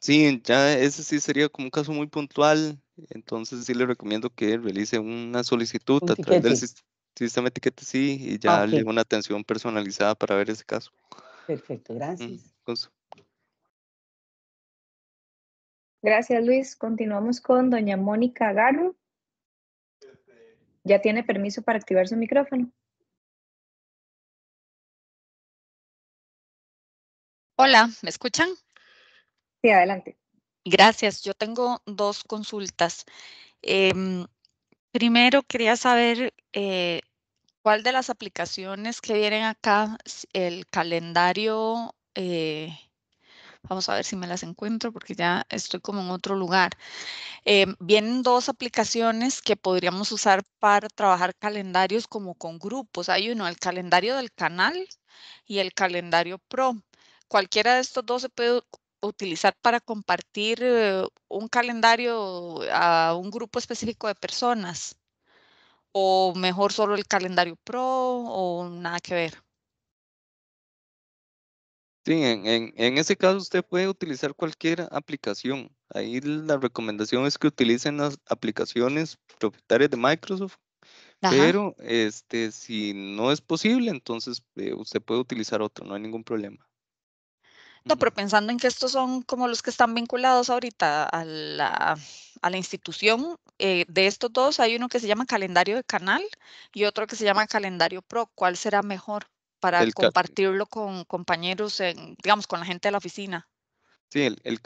Sí, ya ese sí sería como un caso muy puntual entonces sí le recomiendo que realice una solicitud a través del sistema etiquete sí y ya le darle una atención personalizada para ver ese caso. Perfecto, gracias. gracias Luis. Continuamos con doña Mónica Garro. Ya tiene permiso para activar su micrófono. Hola, ¿me escuchan? Sí, adelante. Gracias. Yo tengo dos consultas. Em, primero, quería saber eh, cuál de las aplicaciones que vienen acá, el calendario, eh, vamos a ver si me las encuentro porque ya estoy como en otro lugar. Em, vienen dos aplicaciones que podríamos usar para trabajar calendarios como con grupos. Hay uno, el calendario del canal y el calendario pro. Cualquiera de estos dos se puede utilizar para compartir eh, un calendario a un grupo específico de personas? ¿O mejor solo el calendario pro o nada que ver? Sí, en, en, ese caso usted puede utilizar cualquier aplicación. Ahí la recomendación es que utilicen las aplicaciones propietarias de Microsoft Pero este, si no es posible, entonces eh, usted puede utilizar otro, no hay ningún problema. No, pero pensando en que estos son como los que están vinculados ahorita a la, a la institución, eh, de estos dos hay uno que se llama calendario de canal y otro que se llama calendario pro. ¿Cuál será mejor para compartirlo con compañeros, digamos, con la gente de la oficina? Sí, el,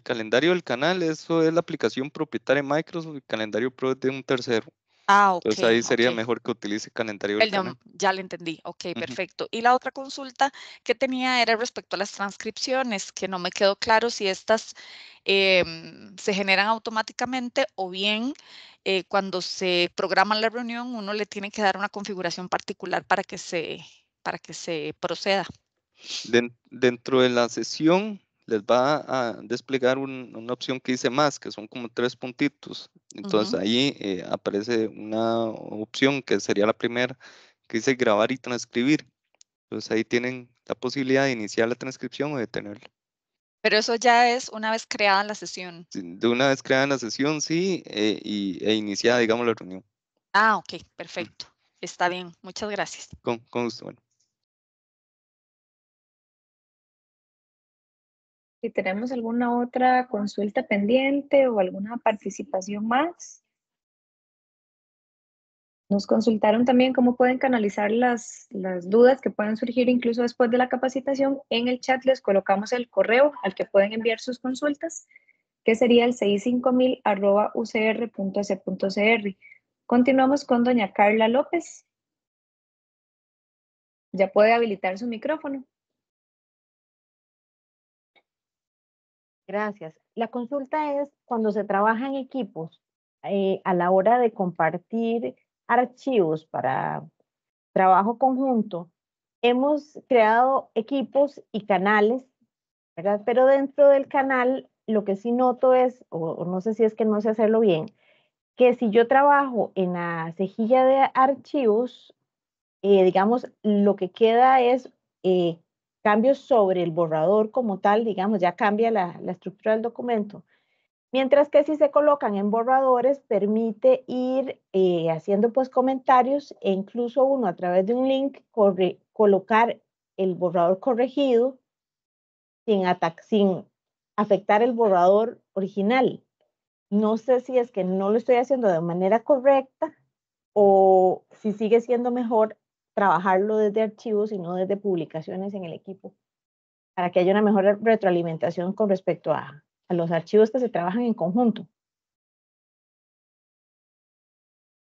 calendario del canal, eso es la aplicación propietaria de Microsoft y calendario pro es de un tercero. Ah, ok. ahí sería mejor que utilice calendario. ya le entendí. Ok, perfecto. Y la otra consulta que tenía era respecto a las transcripciones, que no me quedó claro si estas em, se generan automáticamente o bien eh, cuando se programa la reunión uno le tiene que dar una configuración particular para que se, para que se proceda. dentro de la sesión les va a desplegar una opción que dice más, que son como tres puntitos. Entonces ahí eh, aparece una opción que sería la primera, que dice grabar y transcribir. Entonces ahí tienen la posibilidad de iniciar la transcripción o detenerla. Pero eso ya es una vez creada la sesión. De una vez creada la sesión, sí, eh, y, e iniciada, digamos, la reunión. Ah, ok, mm. perfecto. Está bien, muchas gracias. Con, con gusto. si tenemos alguna otra consulta pendiente o alguna participación más. Nos consultaron también cómo pueden canalizar las, las dudas que puedan surgir incluso después de la capacitación. En el chat les colocamos el correo al que pueden enviar sus consultas, que sería el 65000@ucr.ac.cr. Continuamos con doña Carla López. Ya puede habilitar su micrófono. Gracias. La consulta es cuando se trabaja en equipos, eh, a la hora de compartir archivos para trabajo conjunto, hemos creado equipos y canales, ¿verdad? Pero dentro del canal, lo que sí noto es, o no sé si es que no sé hacerlo bien, que si yo trabajo en la cejilla de archivos, eh, digamos, lo que queda es eh, cambios sobre el borrador como tal, digamos, ya cambia la, estructura del documento. Mientras que si se colocan en borradores, permite ir eh, haciendo pues comentarios e incluso uno a través de un link colocar el borrador corregido sin, sin afectar el borrador original. No sé si es que no lo estoy haciendo de manera correcta o si sigue siendo mejor trabajarlo desde archivos y no desde publicaciones en el equipo, para que haya una mejor retroalimentación con respecto a, los archivos que se trabajan en conjunto.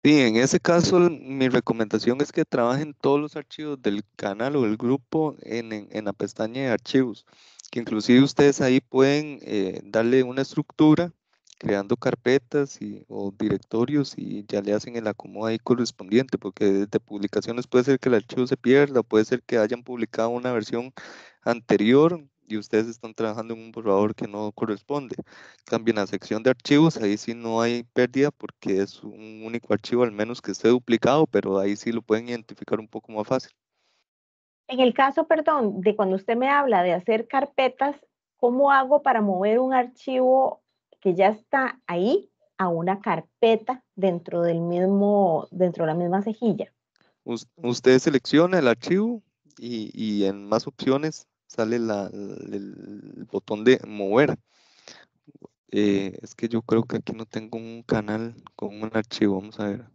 Sí, en ese caso mi recomendación es que trabajen todos los archivos del canal o del grupo en, en, la pestaña de archivos, que inclusive ustedes ahí pueden eh, darle una estructura creando carpetas y, o directorios y ya le hacen el acomodo ahí correspondiente, porque desde publicaciones puede ser que el archivo se pierda, puede ser que hayan publicado una versión anterior y ustedes están trabajando en un borrador que no corresponde. También la sección de archivos, ahí sí no hay pérdida porque es un único archivo, al menos que esté duplicado, pero ahí sí lo pueden identificar un poco más fácil. En el caso, perdón, de cuando usted me habla de hacer carpetas, ¿cómo hago para mover un archivo que ya está ahí a una carpeta dentro del mismo, dentro de la misma cejilla. Usted selecciona el archivo y, en más opciones sale el, botón de mover. Eh, es que yo creo que aquí no tengo un canal con un archivo, vamos a ver.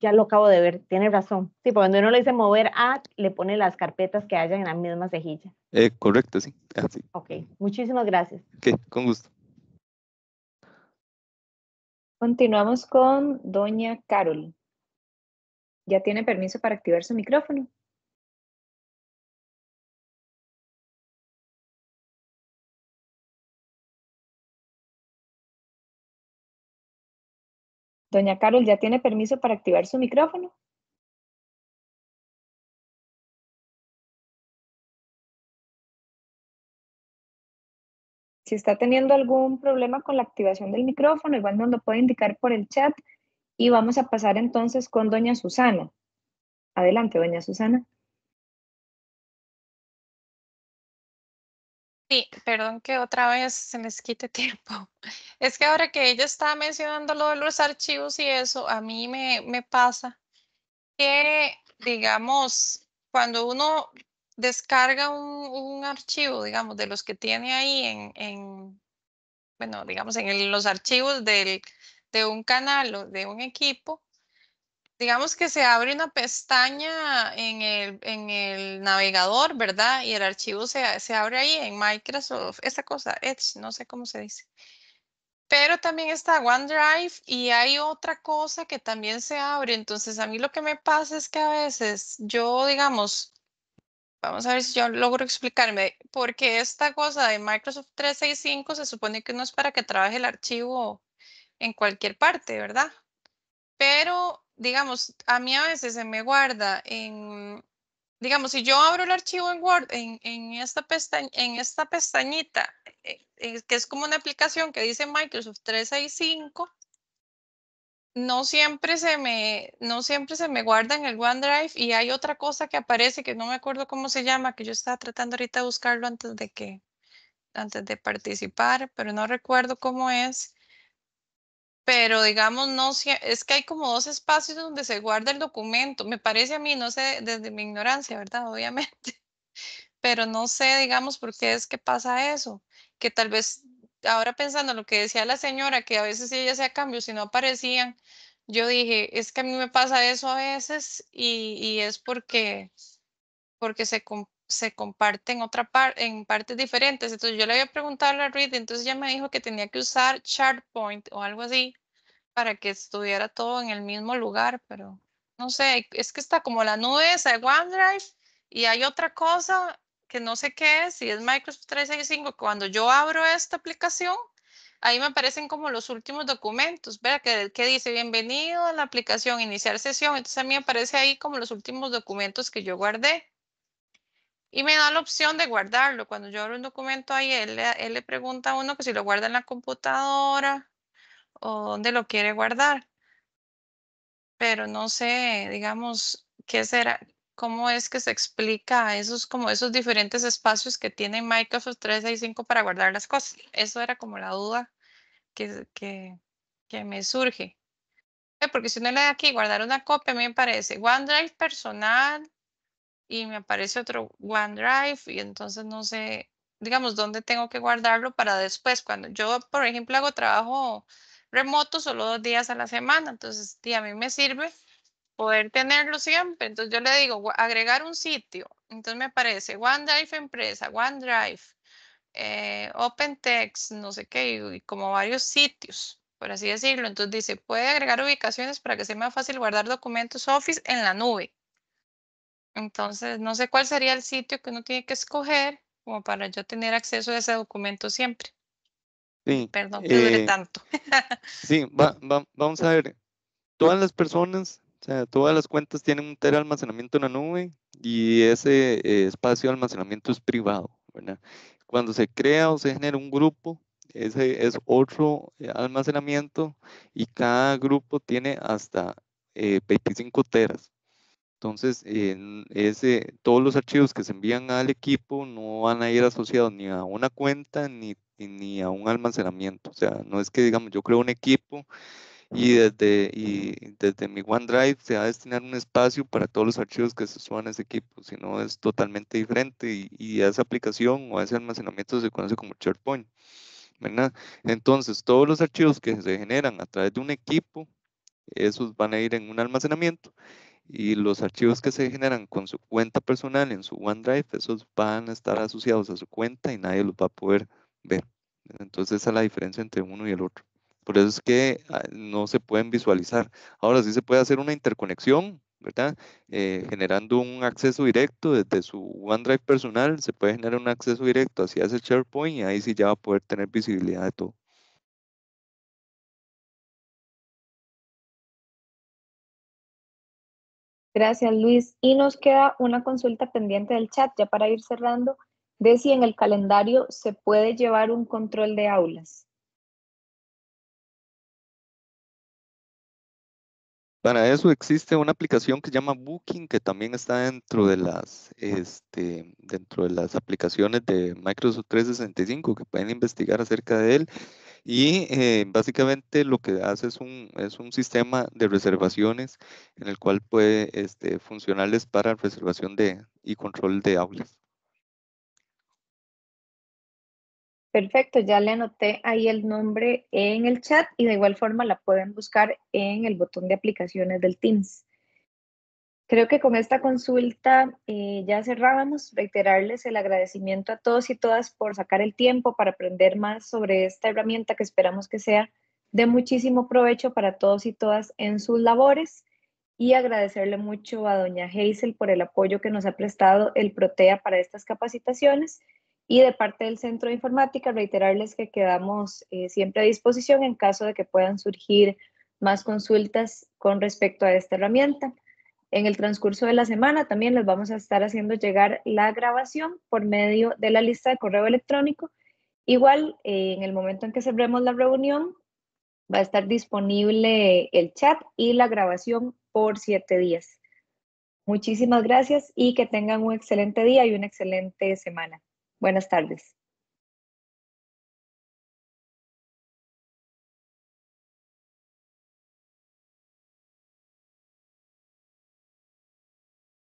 Ya lo acabo de ver, tiene razón. Sí, cuando uno le dice mover a, le pone las carpetas que hayan en la misma cejilla. Eh, correcto, sí. Así. Ok, muchísimas gracias. Ok, con gusto. Continuamos con doña Carol. ¿Ya tiene permiso para activar su micrófono? Doña Carol, ¿ya tiene permiso para activar su micrófono? Si está teniendo algún problema con la activación del micrófono, igual nos lo puede indicar por el chat y vamos a pasar entonces con doña Susana. Adelante, doña Susana. Sí, perdón que otra vez se les quite tiempo. Es que ahora que ella está mencionando lo de los archivos y eso, a mí me, me pasa que, digamos, cuando uno descarga un, archivo, digamos, de los que tiene ahí en, en bueno, digamos, en los archivos del, de un canal o de un equipo, digamos que se abre una pestaña en el, en el navegador, ¿verdad? Y el archivo se, se, abre ahí en Microsoft, esta cosa, Edge, no sé cómo se dice. Pero también está OneDrive y hay otra cosa que también se abre. Entonces, a mí lo que me pasa es que a veces yo, digamos, Vamos a ver si yo logro explicarme, porque esta cosa de Microsoft 365 se supone que no es para que trabaje el archivo en cualquier parte, ¿verdad? Pero, digamos, a mí a veces se me guarda en, digamos, si yo abro el archivo en Word, en, esta, en esta pestañita, eh, eh, que es como una aplicación que dice Microsoft 365, no siempre se me, no siempre se me guarda en el OneDrive y hay otra cosa que aparece que no me acuerdo cómo se llama, que yo estaba tratando ahorita de buscarlo antes de que, antes de participar, pero no recuerdo cómo es. Pero digamos, no, es que hay como dos espacios donde se guarda el documento. Me parece a mí, no sé, desde mi ignorancia, ¿verdad? Obviamente. Pero no sé, digamos, por qué es que pasa eso. Que tal vez ahora pensando en lo que decía la señora, que a veces ella hacía cambios y no aparecían, yo dije, es que a mí me pasa eso a veces y, es porque, porque se, se comparten otra en partes diferentes. Entonces yo le había preguntado a la Reed, entonces ella me dijo que tenía que usar ChartPoint o algo así para que estuviera todo en el mismo lugar, pero no sé, es que está como la nube esa de OneDrive y hay otra cosa que no sé qué es, si es Microsoft 365, cuando yo abro esta aplicación, ahí me aparecen como los últimos documentos, ¿verdad? Que, dice bienvenido a la aplicación, iniciar sesión. Entonces a mí me aparece ahí como los últimos documentos que yo guardé. Y me da la opción de guardarlo. Cuando yo abro un documento ahí, él le pregunta a uno que si lo guarda en la computadora o dónde lo quiere guardar. Pero no sé, digamos, ¿qué será? cómo es que se explica esos, como esos diferentes espacios que tiene Microsoft 365 para guardar las cosas. Eso era como la duda que, que, que me surge. Porque si uno le da aquí guardar una copia, a mí me parece OneDrive personal y me aparece otro OneDrive y entonces no sé, digamos, dónde tengo que guardarlo para después. Cuando yo, por ejemplo, hago trabajo remoto solo dos días a la semana, entonces a mí me sirve poder tenerlo siempre. Entonces yo le digo, agregar un sitio. Entonces me parece OneDrive empresa, OneDrive, eh, OpenText, no sé qué, y como varios sitios, por así decirlo. Entonces dice, puede agregar ubicaciones para que sea más fácil guardar documentos Office en la nube. Entonces, no sé cuál sería el sitio que uno tiene que escoger como para yo tener acceso a ese documento siempre. Sí, Perdón que dure eh, tanto. sí, vamos a ver. Todas las personas o sea, todas las cuentas tienen un tera almacenamiento en la nube y ese eh, espacio de almacenamiento es privado, ¿verdad? Cuando se crea o se genera un grupo, ese es otro eh, almacenamiento y cada grupo tiene hasta 25 eh, teras. Entonces, ese, todos los archivos que se envían al equipo no van a ir asociados ni a una cuenta ni, ni a un almacenamiento. O sea, no es que, digamos, yo creo un equipo y desde, y desde mi OneDrive se va a destinar un espacio para todos los archivos que se suban a ese equipo, si no es totalmente diferente y, esa aplicación o ese almacenamiento se conoce como SharePoint. Entonces, todos los archivos que se generan a través de un equipo, esos van a ir en un almacenamiento y los archivos que se generan con su cuenta personal en su OneDrive, esos van a estar asociados a su cuenta y nadie los va a poder ver. Entonces, esa es la diferencia entre uno y el otro. Por eso es que ah, no se pueden visualizar. Ahora sí se puede hacer una interconexión, ¿verdad? Eh, generando un acceso directo desde su OneDrive personal, se puede generar un acceso directo hacia ese SharePoint y ahí sí ya va a poder tener visibilidad de todo. Gracias, Luis. Y nos queda una consulta pendiente del chat, ya para ir cerrando, de si en el calendario se puede llevar un control de aulas. Para eso existe una aplicación que se llama Booking, que también está dentro de las, este, dentro de las aplicaciones de Microsoft 365, que pueden investigar acerca de él. Y eh, básicamente lo que hace es un, es un sistema de reservaciones en el cual puede este, funcionarles para reservación de, y control de aulas. Perfecto, ya le anoté ahí el nombre en el chat y de igual forma la pueden buscar en el botón de aplicaciones del Teams. Creo que con esta consulta eh, ya cerrábamos. Reiterarles el agradecimiento a todos y todas por sacar el tiempo para aprender más sobre esta herramienta que esperamos que sea de muchísimo provecho para todos y todas en sus labores y agradecerle mucho a doña Hazel por el apoyo que nos ha prestado el Protea para estas capacitaciones y de parte del Centro de Informática, reiterarles que quedamos eh, siempre a disposición en caso de que puedan surgir más consultas con respecto a esta herramienta. En el transcurso de la semana también les vamos a estar haciendo llegar la grabación por medio de la lista de correo electrónico. Igual, eh, en el momento en que cerremos la reunión, va a estar disponible el chat y la grabación por siete días. Muchísimas gracias y que tengan un excelente día y una excelente semana. Buenas tardes.